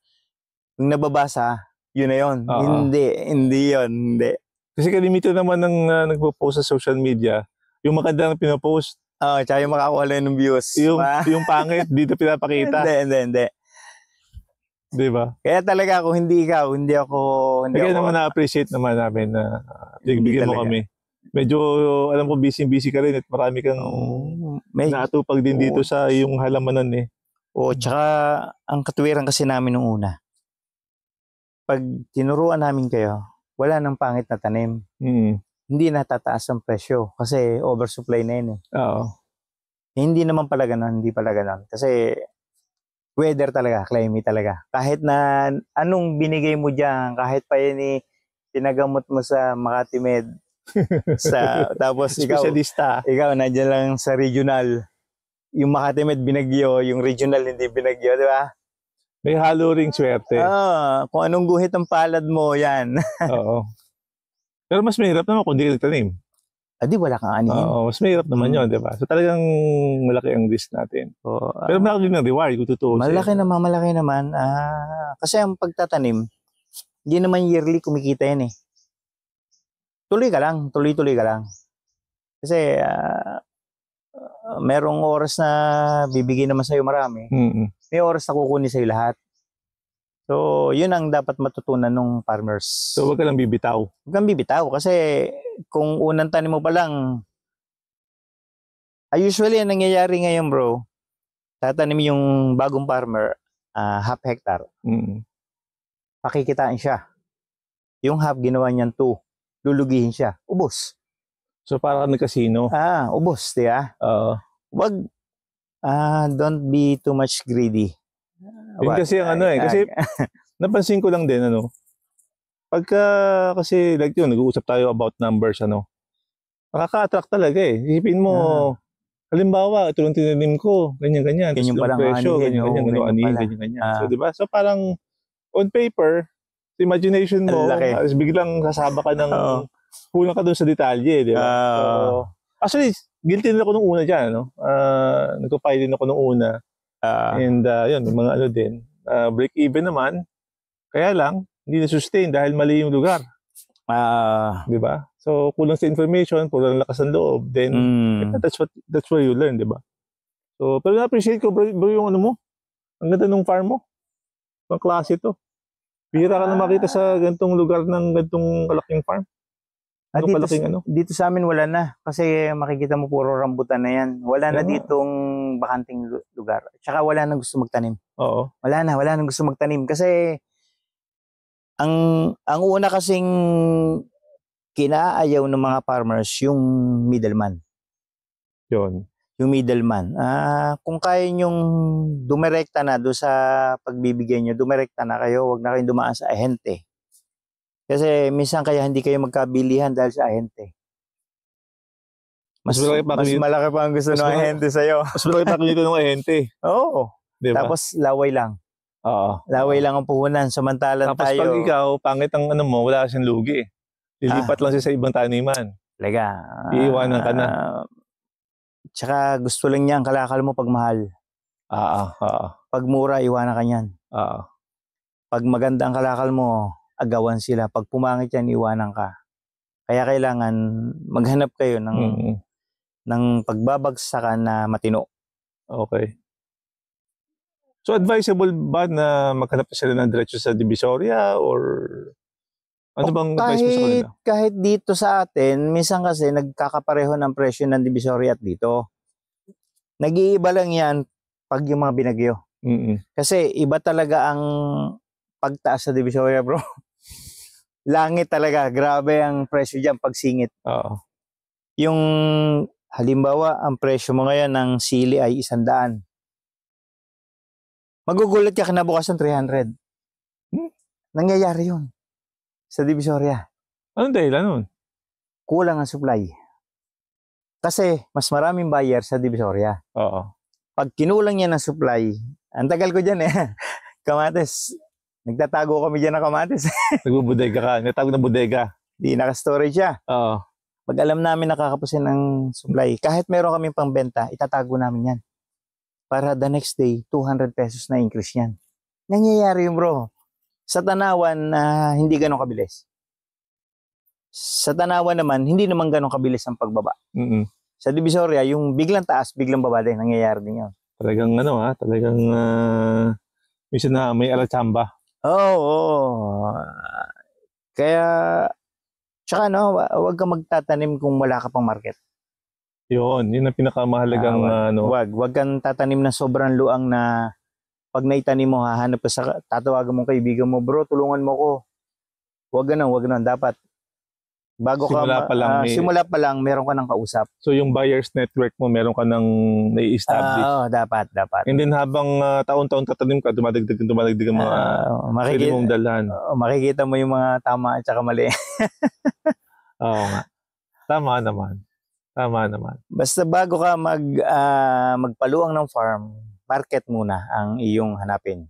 yung nababasa, yun na yun. Uh-huh. Hindi, hindi yun, hindi. Kasi kalimito naman ng uh, nagpo-post sa social media, yung maganda na pinopost, Oo, oh, tsaka yung makakuha lang ng views. Yung, yung pangit, dito pinapakita. hindi, hindi, hindi. Di ba? Kaya talaga kung hindi ikaw, hindi ako... Hindi Kaya ako, naman na-appreciate naman namin na uh, mo kami. Medyo alam ko busy-busy ka rin at marami kang oh, may, natupag din oh, dito sa yung halamanan eh. Oo, oh, tsaka ang katuwiran kasi namin nung una. Pag tinuruan namin kayo, wala nang pangit na tanim. Mm. Hindi natataas ang presyo kasi oversupply na yun eh. Oo. hindi naman pala ganun, hindi pala ganun. Kasi weather talaga, climate talaga. Kahit na anong binigay mo diyan, kahit pa yun eh, pinagamot mo sa Makati Med, sa, tapos ikaw, ikaw nandiyan lang sa regional. Yung Makati Med binagyo, yung regional hindi binagyo, di ba? May halo ring swerte. Ah, kung anong guhit ang palad mo, yan. Oo. Pero mas mahirap naman kung di ka nagtanim. Adi, ah, wala kang anihin. Oo, mas mahirap naman hmm. yun, di ba? So talagang malaki ang risk natin. Oo, ah, Pero malaki din ang reward kung totoo. malaki naman, malaki naman. Ah, kasi ang pagtatanim, hindi naman yearly kumikita yan eh. Tuloy ka lang, tuloy-tuloy ka lang. Kasi ah, merong oras na bibigyan naman sa'yo marami. Mm-mm. May oras na kukunin sa'yo lahat. So, yun ang dapat matutunan ng farmers. So, wag ka lang bibitaw. Huwag kang bibitaw kasi kung unang tanim mo pa lang, uh, usually ang nangyayari ngayon bro, tatanim yung bagong farmer, uh, half hectare. Mm. Pakikitaan siya. Yung half, ginawa niyan two. Lulugihin siya. Ubos. So, para nagkasino? Ano, ah, ubos, di ba? Oo. Uh, wag, uh, don't be too much greedy yun kasi ang ano eh. Kasi napansin ko lang din ano. Pagka kasi like yun, nag-uusap tayo about numbers ano. makaka attract talaga eh. Isipin mo, uh halimbawa, ito lang tinanim ko, ganyan-ganyan. Ganyan palang presyo, ganyan, ganyan, ganyan, ano eh, ganyan, ano, ganyan, ganyan. So, ah. di ba? So, parang on paper, imagination mo, tapos biglang kasaba ka ng, oh. kulang ka doon sa detalye, di ba? Uh, ah, so, actually, guilty din ako nung una dyan, no? Uh, ah, nagpapay din ako nung una. Uh, And uh, yun, mga ano din, uh, break even naman. Kaya lang, hindi na-sustain dahil mali yung lugar. uh, 'di ba? So kulang sa information, puro ng lakas ng loob, then mm. that's what that's where you learn, 'di ba? So pero na-appreciate ko bro, bro yung ano mo. Ang ganda ng farm mo. Ang klase to. Bihira ka na makita sa gantong lugar ng gantong kalaking farm. Ah, dito, malaking, ano? dito sa amin wala na. Kasi makikita mo puro rambutan na yan. Wala yeah. na ditong bakanting lugar. Tsaka wala na gusto magtanim. Oo. Wala na, wala na gusto magtanim. Kasi ang ang una kasing kinaayaw ng mga farmers yung middleman. 'Yon, Yung middleman. Ah, kung kaya yung dumirekta na do sa pagbibigay nyo, dumirekta na kayo. wag na kayong dumaan sa ahente. Kasi minsan kaya hindi kayo magkabilihan dahil sa ahente. Mas, mas, malaki, pa mas malaki pa ang gusto ng ahente sa'yo. Mas malaki pa nito ng ahente. Oo. Diba? Tapos laway lang. Oo. Laway lang ang puhunan. Samantalan tayo. Tapos pag ikaw, pangit ang ano mo, wala siyang lugi. Lilipat ah. lang siya sa ibang taniman. Lega. Iiwanan ka na. Uh, tsaka gusto lang niya ang kalakal mo pag mahal. Oo. Ah, ah, ah. Pag mura, iwanan ka niyan. Oo. Ah. Pag maganda ang kalakal mo, agawan sila. Pag pumangit yan, iwanan ka. Kaya kailangan maghanap kayo ng mm-hmm. ng pagbabagsakan na matino. Okay. So advisable ba na maghanap sila ng diretso sa Divisoria or ano o, oh, bang kahit, advice mo sa kanila? Kahit dito sa atin, minsan kasi nagkakapareho ng presyo ng Divisoria at dito. Nag-iiba lang yan pag yung mga binagyo. Mm-hmm. Kasi iba talaga ang pagtaas sa Divisoria, bro langit talaga. Grabe ang presyo diyan pag singit. Oo. Yung halimbawa, ang presyo mo ngayon ng sili ay isandaan. Magugulat ka ng 300. Hmm? Nangyayari yun sa Divisoria. Anong dahilan nun? Kulang ang supply. Kasi mas maraming buyer sa Divisoria. Oo. Pag kinulang niya ng supply, ang tagal ko dyan eh, kamates, Nagtatago kami dyan ng kamatis. Nagbubudega ka. Nagtatago na bodega. Di naka-storage siya. Oo. Pag alam namin nakakapusin ng supply, kahit meron kaming pangbenta, itatago namin yan. Para the next day, 200 pesos na increase yan. Nangyayari yung bro. Sa tanawan, uh, hindi ganun kabilis. Sa tanawan naman, hindi naman ganun kabilis ang pagbaba. Mm-mm. Sa Divisoria, yung biglang taas, biglang baba din, nangyayari din yun. Talagang ano ha, ah, talagang uh, minsan na may alatsamba. Oo, oo. Kaya tsaka ano, huwag kang magtatanim kung wala ka pang market. Yun, yun ang pinakamahalagang Ah, ah, ano. Huwag, huwag kang tatanim ng sobrang luang na pag naitanim mo, hahanap ka sa, tatawagan mong kaibigan mo, bro, tulungan mo ko. Huwag ganun, huwag ganun. Dapat Bago simula ka, pa lang, uh, may, simula pa lang, meron ka ng kausap. So yung buyer's network mo, meron ka ng na establish ah, Oo, uh, dapat, dapat. And then habang uh, taon-taon tatanim ka, dumadagdag dumadagdag ang mga uh, makikita, mong dalhan. Uh, makikita mo yung mga tama at saka mali. Oo nga. Tama naman. Tama naman. Basta bago ka mag, uh, magpaluang ng farm, market muna ang iyong hanapin.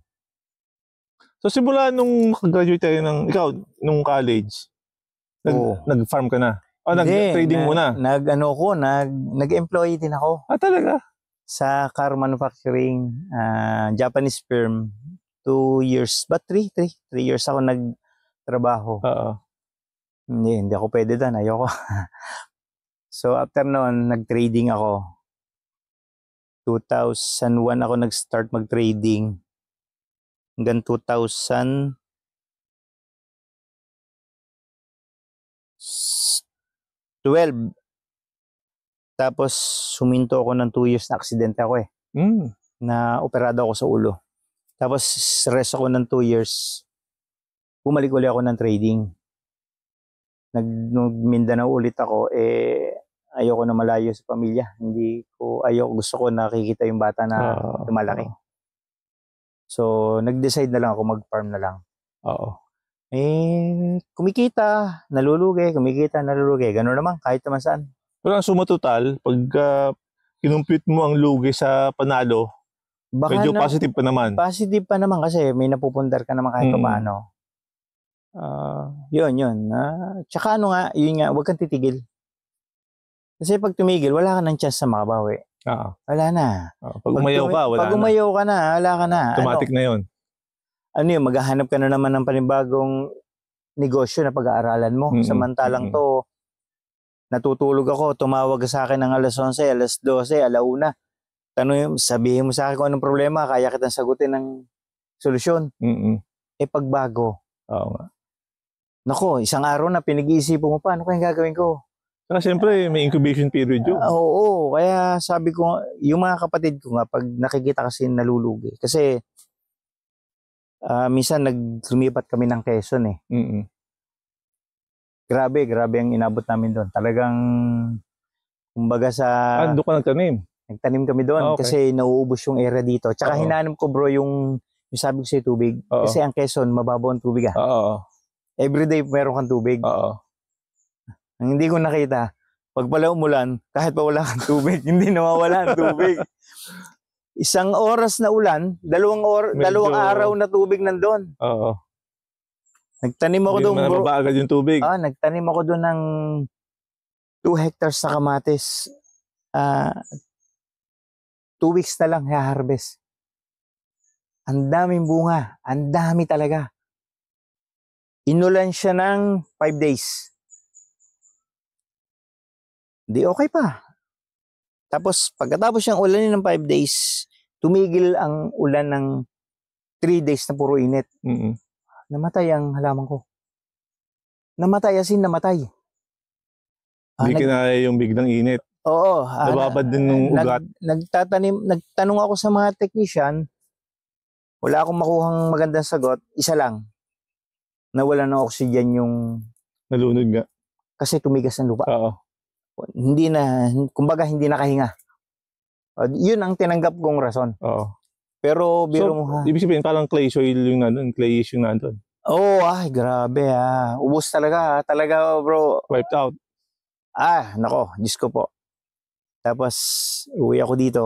So simula nung graduate tayo ng, ikaw, nung college, Nag, Oo. Nag-farm ka na? O, ah, nag-trading muna? Nag, ano ko, nag, nag-employee din ako. Ah, talaga? Sa car manufacturing, uh, Japanese firm. Two years, but three, three, three years ako nagtrabaho. Oo. Hindi, hindi ako pwede doon. Ayoko. so, after noon, nag-trading ako. 2001 ako nag-start mag-trading. Hanggang 2000, 12. Tapos, suminto ako ng 2 years na aksidente ako eh. Mm. Na operado ako sa ulo. Tapos, rest ako ng 2 years. Bumalik ulit ako ng trading. Nag, Mindanao ulit ako, eh, ayoko na malayo sa pamilya. Hindi ko, ayoko, gusto ko nakikita yung bata na uh, lumalaki. So, nag-decide na lang ako mag-farm na lang. Oo eh, kumikita, nalulugi, kumikita, nalulugi. Ganun naman, kahit naman saan. Pero ang sumatotal, pag uh, ah, kinumplit mo ang lugi sa panalo, Baka medyo na, positive pa naman. Positive pa naman kasi may napupundar ka naman kahit mm. paano. Uh, ah, yun, yun. Uh, tsaka ano nga, yun nga, huwag kang titigil. Kasi pag tumigil, wala ka ng chance na makabawi. Oo. Wala na. Uh, pag, pag umayaw ka, wala pag na. Pag umayaw ka na, wala ka na. Automatic ano, na yun ano yun, maghahanap ka na naman ng panibagong negosyo na pag-aaralan mo. Mm-hmm. Samantalang to, natutulog ako, tumawag sa akin ng alas 11, alas 12, alauna. Tanong, sabihin mo sa akin kung anong problema, kaya kitang sagutin ng solusyon. Mm-hmm. Eh pagbago. Oo nga. Nako, isang araw na pinag-iisipan mo pa, ano kaya gagawin ko? Ah, siyempre, may incubation period yun. Uh, oo, oo, kaya sabi ko, yung mga kapatid ko nga, pag nakikita kasi nalulugi. Kasi uh, minsan naglumipat kami ng Quezon eh. Mm-hmm. Grabe, grabe ang inabot namin doon. Talagang, kumbaga sa... Ah, doon ka nagtanim? Nagtanim kami doon oh, okay. kasi nauubos yung area dito. Tsaka Uh-oh. hinanap ko bro yung, yung sabi ko sa tubig. Uh-oh. Kasi ang Quezon, mababaw ang tubig ah. Oo. Everyday meron kang tubig. Oo. Ang hindi ko nakita, pag pala umulan, kahit pa wala kang tubig, hindi nawawala ang tubig. Isang oras na ulan, dalawang or Medyo, dalawang araw na tubig nandoon. Oo. Nagtanim ako doon. Hindi naman yung tubig. Ah, nagtanim ako doon ng 2 hectares na kamatis. Uh, two weeks na lang ha-harvest. Ang daming bunga. Ang dami talaga. Inulan siya ng 5 days. Di okay pa. Tapos pagkatapos ng ulan ng 5 days, tumigil ang ulan ng 3 days na puro init. Mm-hmm. Namatay ang halaman ko. Namatay as in namatay. Ah, Hindi nag- kinaya yung biglang init. Oo. Ah, Nababad din ng ugat. Nagtatanim, nagtanong ako sa mga technician, wala akong makuhang magandang sagot, isa lang. Nawala ng oxygen yung... Nalunod nga. Kasi tumigas ang lupa. Oo hindi na, kumbaga hindi nakahinga. Uh, yun ang tinanggap kong rason. Oo. Pero biro so, mo ha. Ibig sabihin parang clay soil yung nandun, clay issue yung nandun. Oh, ay grabe ha. Ubus talaga ha. Talaga bro. Wiped out. Ah, nako, Diyos ko po. Tapos, uwi ako dito.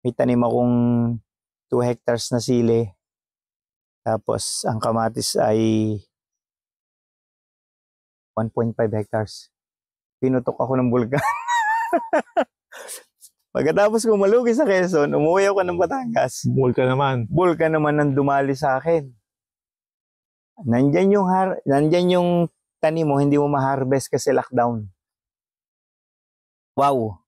May tanim akong 2 hectares na sili. Tapos, ang kamatis ay 1.5 hectares. Pinutok ako ng bulkan. Pagkatapos ko malugi sa Quezon, umuwi ako ng Batangas. Bulkan naman. Bulkan naman ang dumali sa akin. Nandyan yung, har nandyan yung tanim mo, hindi mo ma-harvest kasi lockdown. Wow.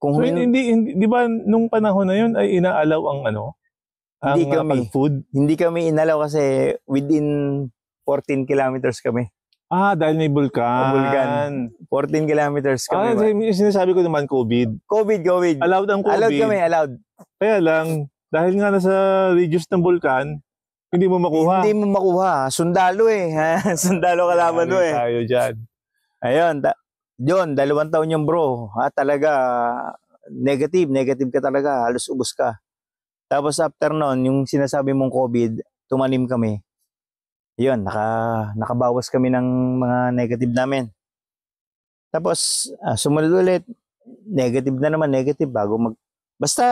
Kung so, hindi, hindi, di ba nung panahon na yun ay inaalaw ang ano? Ang hindi kami, food? Hindi kami inalaw kasi within 14 kilometers kami. Ah, dahil may bulkan. O bulkan. 14 kilometers kami. Ah, yung sinasabi ko naman COVID. COVID, COVID. Allowed ang COVID. Allowed kami, allowed. Kaya lang, dahil nga nasa radius ng bulkan, hindi mo makuha. Hindi mo makuha. Sundalo eh. Sundalo kalaban mo eh. Tayo dyan. Ayun. Da- John, dalawang taon yung bro. Ha, ah, talaga, negative. Negative ka talaga. Halos ubos ka. Tapos after noon, yung sinasabi mong COVID, tumanim kami yun, naka, nakabawas kami ng mga negative namin. Tapos, uh, sumunod ulit, negative na naman, negative, bago mag... Basta,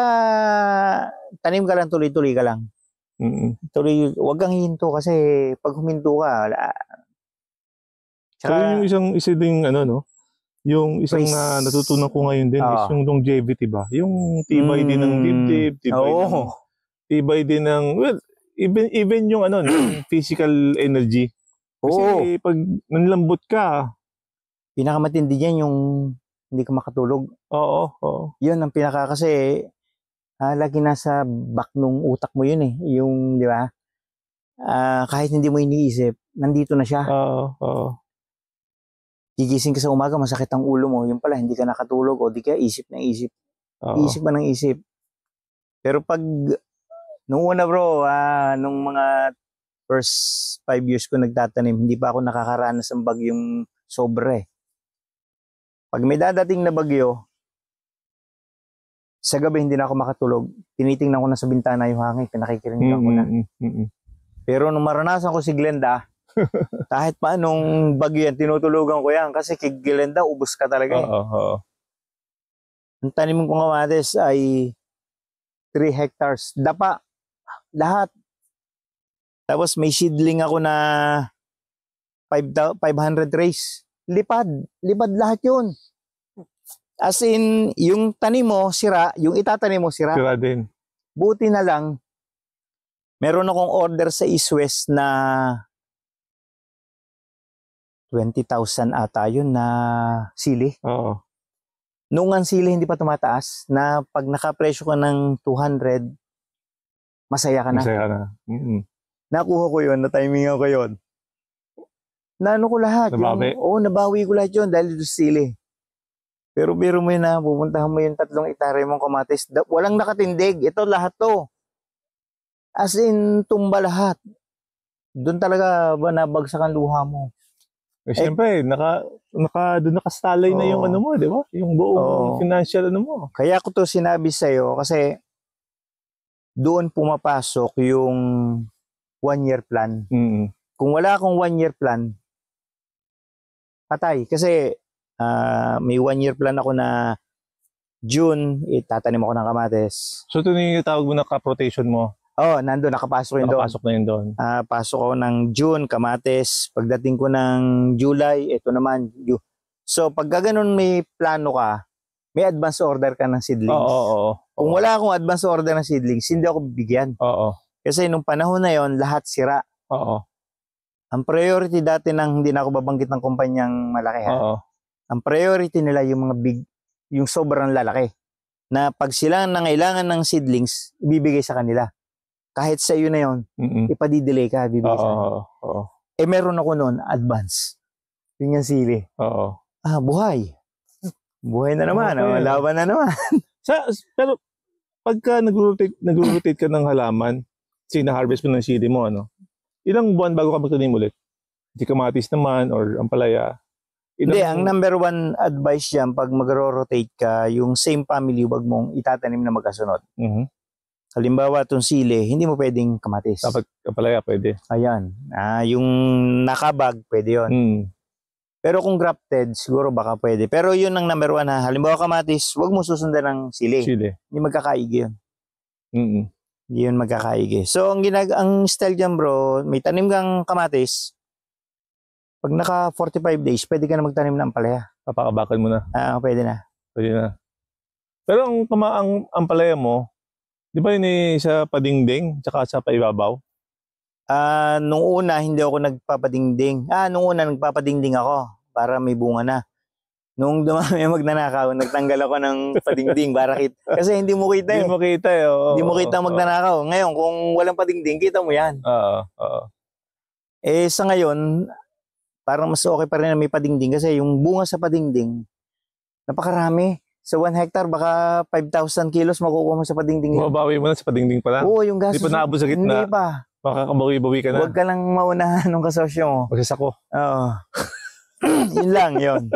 tanim ka lang, tuloy-tuloy ka lang. Mm-hmm. Tuloy, huwag kang hinto kasi pag huminto ka, wala. Tsaka, so, yung isang, isa ding, ano, no? Yung isang Please. uh, natutunan ko ngayon din oh. is yung longevity ba? Yung tibay mm. din ng dibdib, tibay, oh. ng, tibay din ng, well, even even yung ano, physical energy. Kasi pag nanlambot ka, pinakamatindi diyan yung hindi ka makatulog. Oo, oo. 'Yun ang pinaka kasi ah, lagi nasa back nung utak mo 'yun eh, yung 'di ba? Ah, kahit hindi mo iniisip, nandito na siya. Oo, oo. Gigising ka sa umaga, masakit ang ulo mo. Yun pala, hindi ka nakatulog o di ka isip na isip. Oo. Isip pa ng isip. Pero pag Nung una bro, ah, nung mga first five years ko nagtatanim, hindi pa ako nakakaranas ng bagyong sobre. Pag may dadating na bagyo, sa gabi hindi na ako makatulog. Tinitingnan ko na sa bintana yung hangin, pinakikinig mm-hmm. ako na. Mm, mm, mm, Pero nung maranasan ko si Glenda, kahit pa nung bagyo yan, tinutulugan ko yan kasi kay Glenda, ubos ka talaga. Eh. Oo. Oh, Ang tanim kong kamatis ay 3 hectares. Dapa, lahat. Tapos may seedling ako na 500 race. Lipad. Lipad lahat yun. As in, yung tanim mo, sira. Yung itatanim mo, sira. Sira din. Buti na lang, meron akong order sa East-West na 20,000 ata yun na sili. Oo. Noong ang sili hindi pa tumataas, na pag nakapresyo ko ng 200, Masaya ka na. Masaya ka na. Mm-hmm. Nakuha ko yun, na timing ko yun. Naano ko lahat. Nabawi? Oo, oh, nabawi ko lahat yun dahil ito sili. Pero biro mo yun na, pupuntahan mo yung tatlong itare mong kamatis. Da- walang nakatindig. Ito lahat to. As in, tumba lahat. Doon talaga ba nabagsak ang luha mo? Eh, Siyempre, eh, naka, naka, doon nakastalay oh, na yung ano mo, di ba? Yung buong oh, financial ano mo. Kaya ko to sinabi sa'yo kasi doon pumapasok yung one year plan. Mm-hmm. Kung wala akong one year plan, patay. Kasi uh, may one year plan ako na June, itatanim ako ng kamates. So ito yung tawag mo na crop rotation mo? Oo, oh, nandun, nakapasok yun doon. Nakapasok na yun doon. Uh, pasok ako ng June, kamates. Pagdating ko ng July, ito naman. So pag ganoon may plano ka, may advance order ka ng seedlings. Oo, oo, oo. Kung wala akong advance order ng seedlings, hindi ako bibigyan. Oo. Kasi nung panahon na yon lahat sira. Oo. Ang priority dati nang hindi na ako babanggit ng kumpanyang malaki ha. Oo. Ang priority nila yung mga big, yung sobrang lalaki. Na pag sila nangailangan ng seedlings, ibibigay sa kanila. Kahit sa iyo na yon, Mm-mm. ipadidelay ka, ibibigay oo, sa Oo, oo. Eh meron ako noon, advance. Yun yung sili. Oo. Ah, buhay. Buhay na naman, okay. oh, laban na naman. Sa, pero pagka nag-rotate, nag-rotate ka ng halaman, sinaharvest mo ng CD mo, ano? Ilang buwan bago ka magtanim ulit? Hindi kamatis naman or ang palaya? Ilang... Hindi, ang number one advice yan, pag magro-rotate ka, yung same family, wag mong itatanim na magkasunod. Mm-hmm. Halimbawa, itong sili, hindi mo pwedeng kamatis. Kapag ampalaya, pwede. Ayan. Ah, yung nakabag, pwede yon. Mm. Pero kung grafted, siguro baka pwede. Pero yun ang number one ha. Halimbawa kamatis, wag mo susundan ng sili. Sili. Hindi magkakaigi yun. Mm Hindi yun magkakaigi. So, ang, ginag ang style dyan bro, may tanim kang kamatis, pag naka 45 days, pwede ka na magtanim ng palaya. Papakabakal mo na. Ah, pwede na. Pwede na. Pero ang, ang, ang palaya mo, di ba yun eh, sa padingding, tsaka sa paibabaw? Uh, nung una, hindi ako nagpapadingding. Ah, nung una, nagpapadingding ako para may bunga na. Nung dumami magnanakaw, nagtanggal ako ng padingding para kita. Kasi hindi mo kita eh. Hindi mo kita eh. Oo, hindi mo kita oo, magnanakaw. Oo. Ngayon, kung walang padingding, kita mo yan. Oo, oo. Eh, sa ngayon, parang mas okay pa rin na may padingding kasi yung bunga sa padingding, napakarami. Sa 1 hectare, baka 5,000 kilos makukuha mo sa padingding. Mababawi mo na sa padingding pa lang? Oo, yung gasos. Hindi pa naabot sa gitna. Hindi pa. Baka kabawi-bawi ka na. Huwag ka lang maunahan nung kasosyo mo. Magsasako. Oo. yun lang, yun.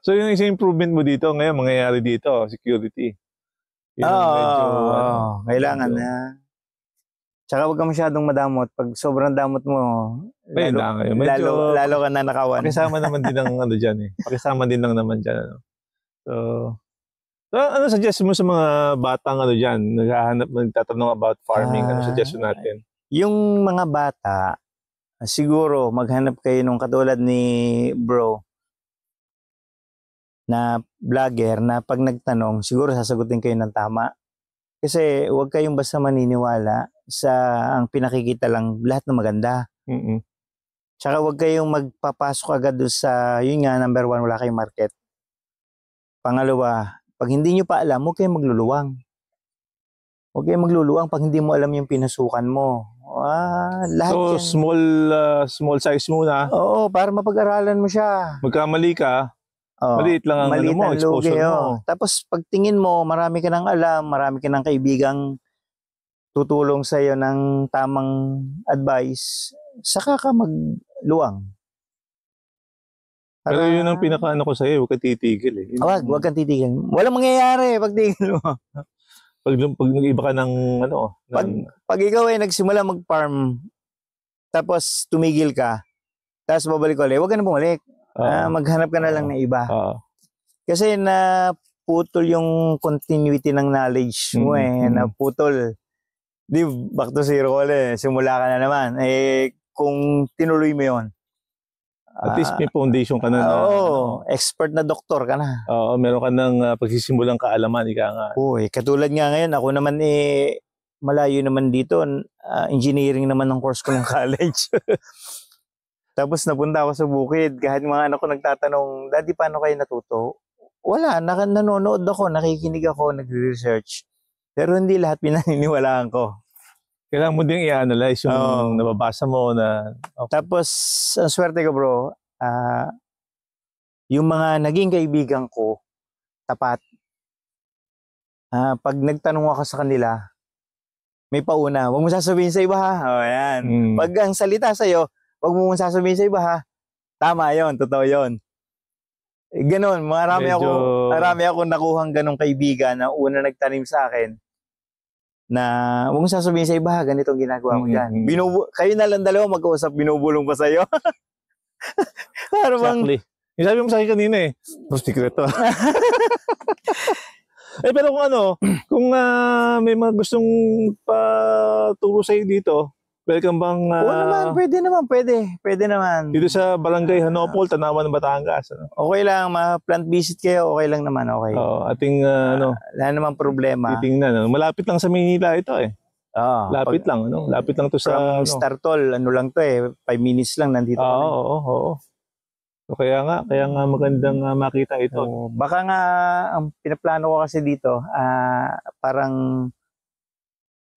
so, yung isang improvement mo dito, ngayon, mangyayari dito, security. Oo, medyo, ano, kailangan na. Tsaka huwag ka masyadong madamot. Pag sobrang damot mo, Ay, lalo, na, medyo, lalo, lalo ka na nakawan. Pakisama naman din ng ano dyan eh. Pakisama din lang naman dyan. Ano. So, So, ah, ano suggestion mo sa mga batang ano diyan, naghahanap nagtatanong about farming, ano ah, suggestion natin? Yung mga bata, siguro maghanap kayo nung katulad ni bro na vlogger na pag nagtanong, siguro sasagutin kayo ng tama. Kasi huwag kayong basta maniniwala sa ang pinakikita lang lahat ng maganda. Mm-mm. Tsaka huwag kayong magpapasok agad doon sa, yun nga, number one, wala kayong market. Pangalawa, pag hindi nyo pa alam, huwag kayong magluluwang. Huwag kayong magluluwang pag hindi mo alam yung pinasukan mo. Ah, lahat so, yan. small uh, small size muna. Oo, para mapag-aralan mo siya. Magkamali ka, oh, maliit lang ang ano maliit ano mo, exposure mo. Oh. Tapos pagtingin mo, marami ka nang alam, marami ka nang kaibigang tutulong sa iyo ng tamang advice, saka ka magluwang. Pero yun ang pinakaano ko sa'yo, eh, huwag kang titigil eh. Yun, huwag kang titigil. Walang mangyayari eh, pag tigil mo. Pag, pag nag-iba ka ng ano, ng... Pag, pag ikaw ay eh, nagsimula mag-farm, tapos tumigil ka, tapos babalik ulit, huwag ka na bumalik. Uh, uh, maghanap ka na lang uh, ng iba. Uh, Kasi na putol yung continuity ng knowledge mo mm-hmm. eh. naputol. Di, back to zero ulit. Simula ka na naman. Eh, kung tinuloy mo yon at least may foundation ka na. na Oo, oh, expert na doktor ka na. Oo, meron ka ng uh, pagsisimulang kaalaman, ika nga. Uy, katulad nga ngayon, ako naman eh, malayo naman dito. Uh, engineering naman ng course ko ng college. Tapos napunta ako sa bukid, kahit mga anak ko nagtatanong, Daddy, paano kayo natuto? Wala, nak- nanonood ako, nakikinig ako, nagre-research. Pero hindi lahat pinaniniwalaan ko. Kailangan mo din i-analyze yung Oo. nababasa mo na okay. Tapos, ang swerte ko bro, ah, yung mga naging kaibigan ko, tapat. Ah, pag nagtanong ako sa kanila, may pauna. Huwag mo sasabihin sa iba ha. O oh, yan. Mm. Pag ang salita sa'yo, huwag mo mong sasabihin sa iba ha. Tama yon, totoo yon. Eh, Ganon, marami Medyo- ako, marami ako nakuhang ganong kaibigan na una nagtanim sa akin na huwag sasabihin sa iba, ganito ang ginagawa ko mm-hmm. yan. Mm-hmm. Binubu- kayo na lang dalawa mag-uusap, binubulong pa sa'yo. Parang bang... Exactly. Yung sabi mo sa akin kanina eh, no secreto. eh pero kung ano, kung uh, may mga gustong paturo sa'yo dito, Welcome bang... Uh, Oo ah, naman, pwede naman, pwede. Pwede naman. Dito sa Barangay ah. Hanopol, Tanawan, Batangas. Ano? Okay lang, ma-plant visit kayo, okay lang naman, okay. Oo, ating uh, ano... Wala namang problema. Titingnan, ano? malapit lang sa Manila ito eh. Oo. Lapit pag, lang, ano? Lapit lang to sa... From ano? Startol, ano lang to eh, 5 minutes lang nandito. Oo, oo, oo. oo. So, kaya nga, kaya nga magandang uh, makita ito. Oo, baka nga, ang pinaplano ko kasi dito, uh, parang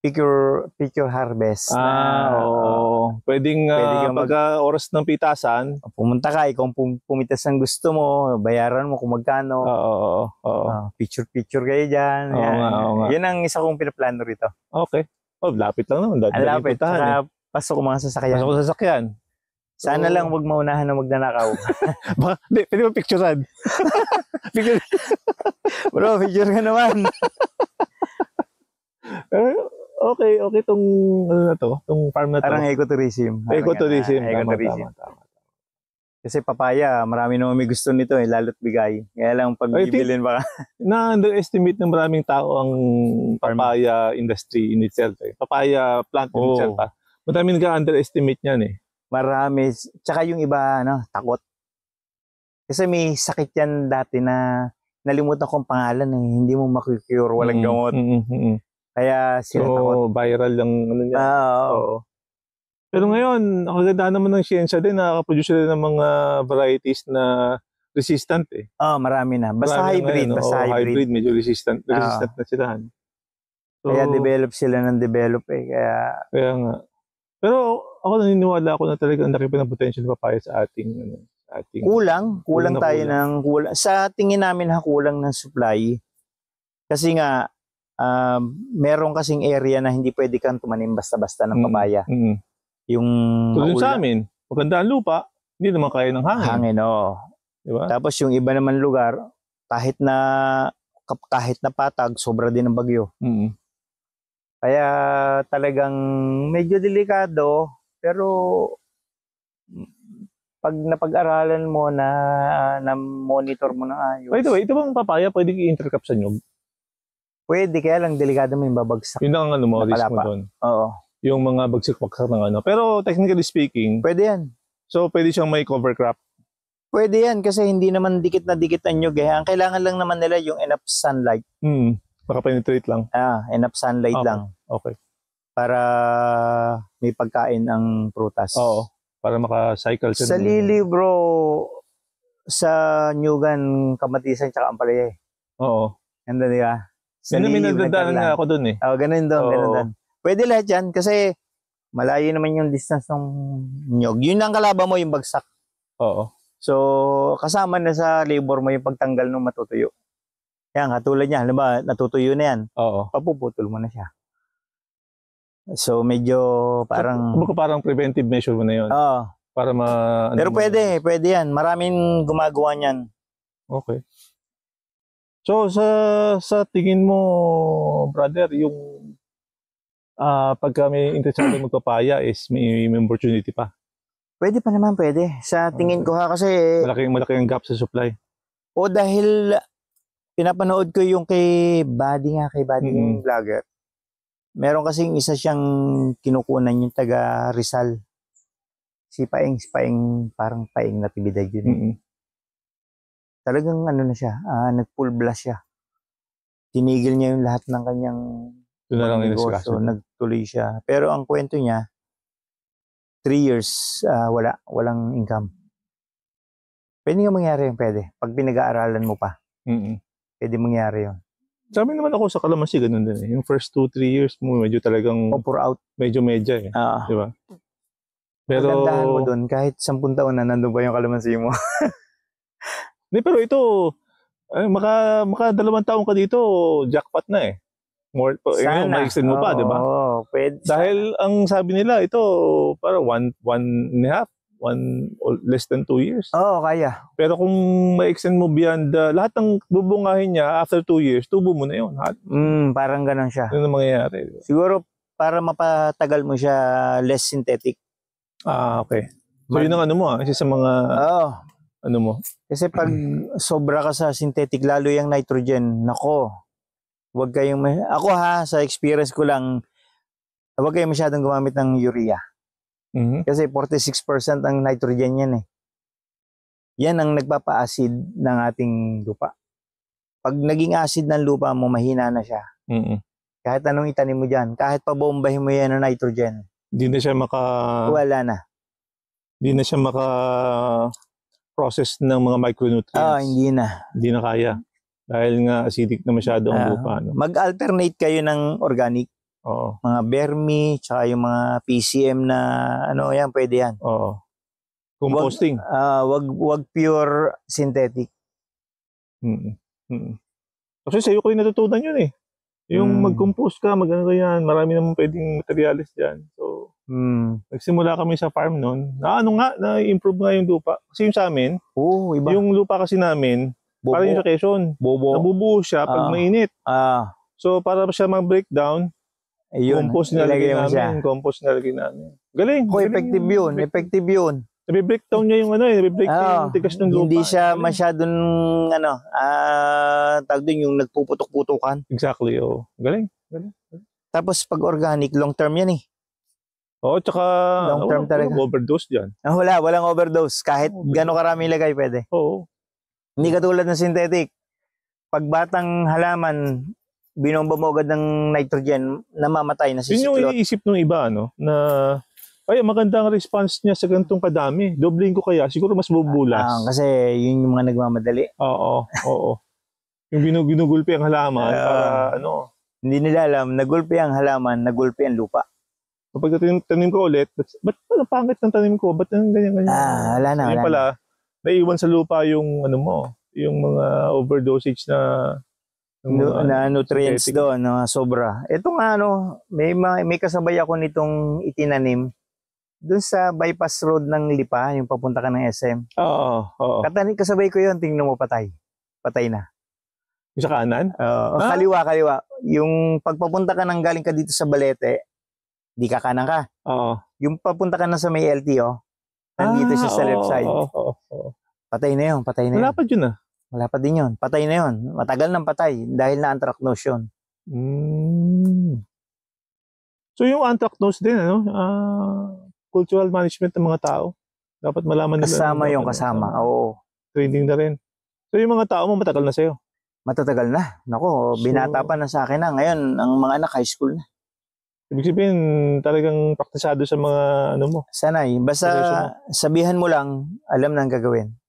pick your pick your harvest. Ah, na, ah, oo. Oh. Pwedeng, ah, pwedeng uh, mag- pagka oras ng pitasan, pumunta ka, ikaw pum- pumitas ng gusto mo, bayaran mo kung magkano. Oo, oo, oo. Uh, ah, picture-picture kayo diyan. Oo, yan. Nga, oo, nga. Yun ang isa kong pinaplano rito. Okay. Oh, lapit lang naman. Dad, lapit. Saka eh. pasok mga sasakyan. Pasok sasakyan. Sana oh. lang wag maunahan na magnanakaw. Baka, di, pwede ba picturean? picture. Bro, picture ka naman. Eh, okay, okay tong ano na to, tong farm na to. Parang ecotourism. Ecotourism. Tama, ecotourism. Tama, tama, tama. Kasi papaya, marami naman may gusto nito eh, lalo't bigay. Kaya lang pag bibilin baka. Na-underestimate ng maraming tao ang papaya industry in itself eh. Papaya plant in oh. itself ah. Marami nag-underestimate niyan eh. Marami. Tsaka yung iba, ano, takot. Kasi may sakit yan dati na nalimutan kong pangalan eh. Hindi mo makikure, walang mm, gamot. mm, mm, mm. mm. Kaya sinatakot. So, viral lang ano niya. Ah, oo. Pero ngayon, nakaganda naman ng siyensya din, nakakaproduce din ng mga varieties na resistant eh. Oo, oh, marami na. Basta marami hybrid, ngayon, basta oh, hybrid. hybrid. Medyo resistant, resistant oo. na sila. Eh. So, kaya develop sila ng develop eh. Kaya, kaya nga. Pero ako naniniwala ako na talaga ang laki pa ng potential ng papaya sa ating ano, sa ating kulang, kulang, kulang tayo kulang. ng kulang. Sa tingin namin ha kulang ng supply. Kasi nga um, meron kasing area na hindi pwede kang tumanim basta-basta ng mm, papaya. Mm-hmm. Yung Tulad sa amin, maganda ang lupa, hindi naman kaya ng hangin. Hangin, oo. Diba? Tapos yung iba naman lugar, kahit na kahit na patag, sobra din ng bagyo. mm Kaya talagang medyo delikado, pero pag napag-aralan mo na, na monitor mo na ayos. By the way, ito bang papaya pwede i-intercap sa nyog? Pwede, kaya lang delikado mo yung babagsak. Yun ang ano mo, risk mo doon. Oo. Yung mga bagsak-bagsak ng ano. Pero technically speaking, Pwede yan. so pwede siyang may cover crop. Pwede yan kasi hindi naman dikit na dikit ang nyug eh. Ang kailangan lang naman nila yung enough sunlight. Hmm, makapenetrate lang. Ah, enough sunlight Okay. lang Okay. para may pagkain ang prutas. Oo. Para maka-cycle siya. Sa ng- Lili, bro, sa Nyugan, Kamatisan, tsaka Ampalaya eh. Oo. Ganda, di ba? Ganun may nadadaanan nga ako doon eh. Oo, oh, ganun doon, oh. ganun doon. Pwede lahat yan kasi malayo naman yung distance ng nyog. Yun ang kalaban mo, yung bagsak. Oo. So, kasama na sa labor mo yung pagtanggal ng matutuyo. Yan, katulad niya, halimbawa, natutuyo na yan. Oo. Papuputol mo na siya. So, medyo parang... Kumbaga so, parang preventive measure mo na yun. Oo. Para ma... Ano Pero ano pwede, mo? pwede yan. Maraming gumagawa niyan. Okay. So sa sa tingin mo brother yung uh, pagka may interesado magpapaya is may, may opportunity pa? Pwede pa naman pwede. Sa ah, tingin ko ha kasi malaki malaki ang gap sa supply. O dahil pinapanood ko yung kay Buddy nga kay Buddy mm-hmm. yung vlogger. Meron kasing isa siyang kinukunan yung taga Rizal. Si Paeng, si Paeng, parang Paeng na tibidad yun. Mm-hmm talagang ano na siya, uh, nag-full blast siya. Tinigil niya yung lahat ng kanyang Doon na lang negosyo, nagtuloy siya. Pero ang kwento niya, three years, uh, wala, walang income. Pwede nga mangyari yun, pwede. Pag pinag-aaralan mo pa, mm pwede mangyari yun. Sa amin naman ako sa Kalamansi, ganun din eh. Yung first 2-3 years mo, medyo talagang... Oh, o out. Medyo medya eh. Uh, di ba? Pero... Magandaan mo doon, kahit 10 taon na nandun pa yung Kalamansi mo. Hindi, pero ito, ay, maka, maka dalawang taon ka dito, jackpot na eh. More, Sana. Yun, ma-extend mo pa, di ba? Oo, Dahil sana. ang sabi nila, ito, para one, one and a half, one, less than two years. Oo, oh, kaya. Pero kung ma-extend mo beyond, uh, lahat ng bubungahin niya after two years, tubo mo na yun. Lahat. Mm, parang ganun siya. Yun ang mangyayari. Diba? Siguro, para mapatagal mo siya less synthetic. Ah, okay. So, Man. yun ang ano mo, ah, isa sa mga... Oo, oh, ano mo? Kasi pag sobra ka sa synthetic, lalo yung nitrogen, nako, huwag kayong, may, ako ha, sa experience ko lang, wag kayong masyadong gumamit ng urea. Mm-hmm. Kasi 46% ang nitrogen yan eh. Yan ang nagpapa-acid ng ating lupa. Pag naging acid ng lupa mo, mahina na siya. Mm-hmm. Kahit anong itanim mo dyan, kahit pabombahin mo yan ng nitrogen. Hindi na siya maka... Wala na. Hindi na siya maka process ng mga micronutrients. Ah, hindi na. Hindi na kaya. Dahil nga acidic na masyado ang ah, lupa. No? Mag-alternate kayo ng organic. Oo. Mga vermi, tsaka yung mga PCM na ano yan, pwede yan. Oo. Composting. Wag, uh, wag, wag pure synthetic. Mm-mm. mm sa'yo ko yung natutunan yun eh. Yung mm. mag-compost ka, mag yan, marami naman pwedeng materials dyan. So, mm. nagsimula kami sa farm noon. Na ano nga, na-improve nga yung lupa. Kasi yung sa amin, oh, iba. yung lupa kasi namin, Bobo. parang yung sa Bobo. Nabubuo siya pag ah. mainit. Ah. So, para siya mag-breakdown, Ayun, compost nilagay namin. Siya. Compost nilagay namin. Galing. Oh, galing. effective yun. Effective yun. Nabe-breakdown niya yung ano eh, nabe-break niya yung tigas ng lupa. Hindi siya masyadong, ano, ah, tawag doon yung nagpuputok-putukan. Exactly, oh. Galing. Galing. Tapos pag organic, long term yan eh. Oo, tsaka Long term walang- talaga. overdose dyan. Ah, wala, walang overdose. Kahit Oo, gano'ng karami ilagay pwede. Oo. Hindi katulad ng synthetic. Pag batang halaman, binomba mo agad ng nitrogen, namamatay, na Yun yung nasisiklot. iniisip ng iba, ano, na ay magandang response niya sa ganitong kadami. Doblein ko kaya, siguro mas bubulas. Ah, kasi yun yung mga nagmamadali. Oo, oo. yung binu- ginugulpi ang halaman Ah. para ano. Hindi nila alam, nagulpi ang halaman, nagulpi ang lupa. Kapag tanim, ko ulit, ba't, ba't ano, pangit ng tanim ko? Ba't ang ganyan-ganyan? Ah, wala na, wala Ngayon pala, naiwan sa lupa yung ano mo, yung mga overdosage na ng na. na nutrients doon, na sobra. Ito nga ano, may, may kasabay ako nitong itinanim. Doon sa bypass road ng Lipa, yung papunta ka ng SM. Oo, oo. Katanin kasabay ko yun, tingnan mo patay. Patay na. Yung sa kanan? Oo, Ah. kaliwa, kaliwa. Yung pagpapunta ka ng galing ka dito sa Balete, di ka kanan ka. Oo. Yung papunta ka na sa may LTO, nandito siya sa left ah, side. Oo, oo, oo. Patay na yun, patay na yun. Malapad yun ah. Wala din yun. Patay na yun. Matagal nang patay dahil na anthracnose yun. Mm. So yung anthracnose din ano? Ah, cultural management ng mga tao. Dapat malaman nila. Kasama yung kasama, oo. Trading na rin. So yung mga tao mo matagal na sa'yo? Matatagal na. Nako, binata pa na sa akin na. Ngayon, ang mga anak high school na. Ibig sabihin, talagang praktisado sa mga ano mo. Sanay. Basta sabihan mo lang, alam na ang gagawin.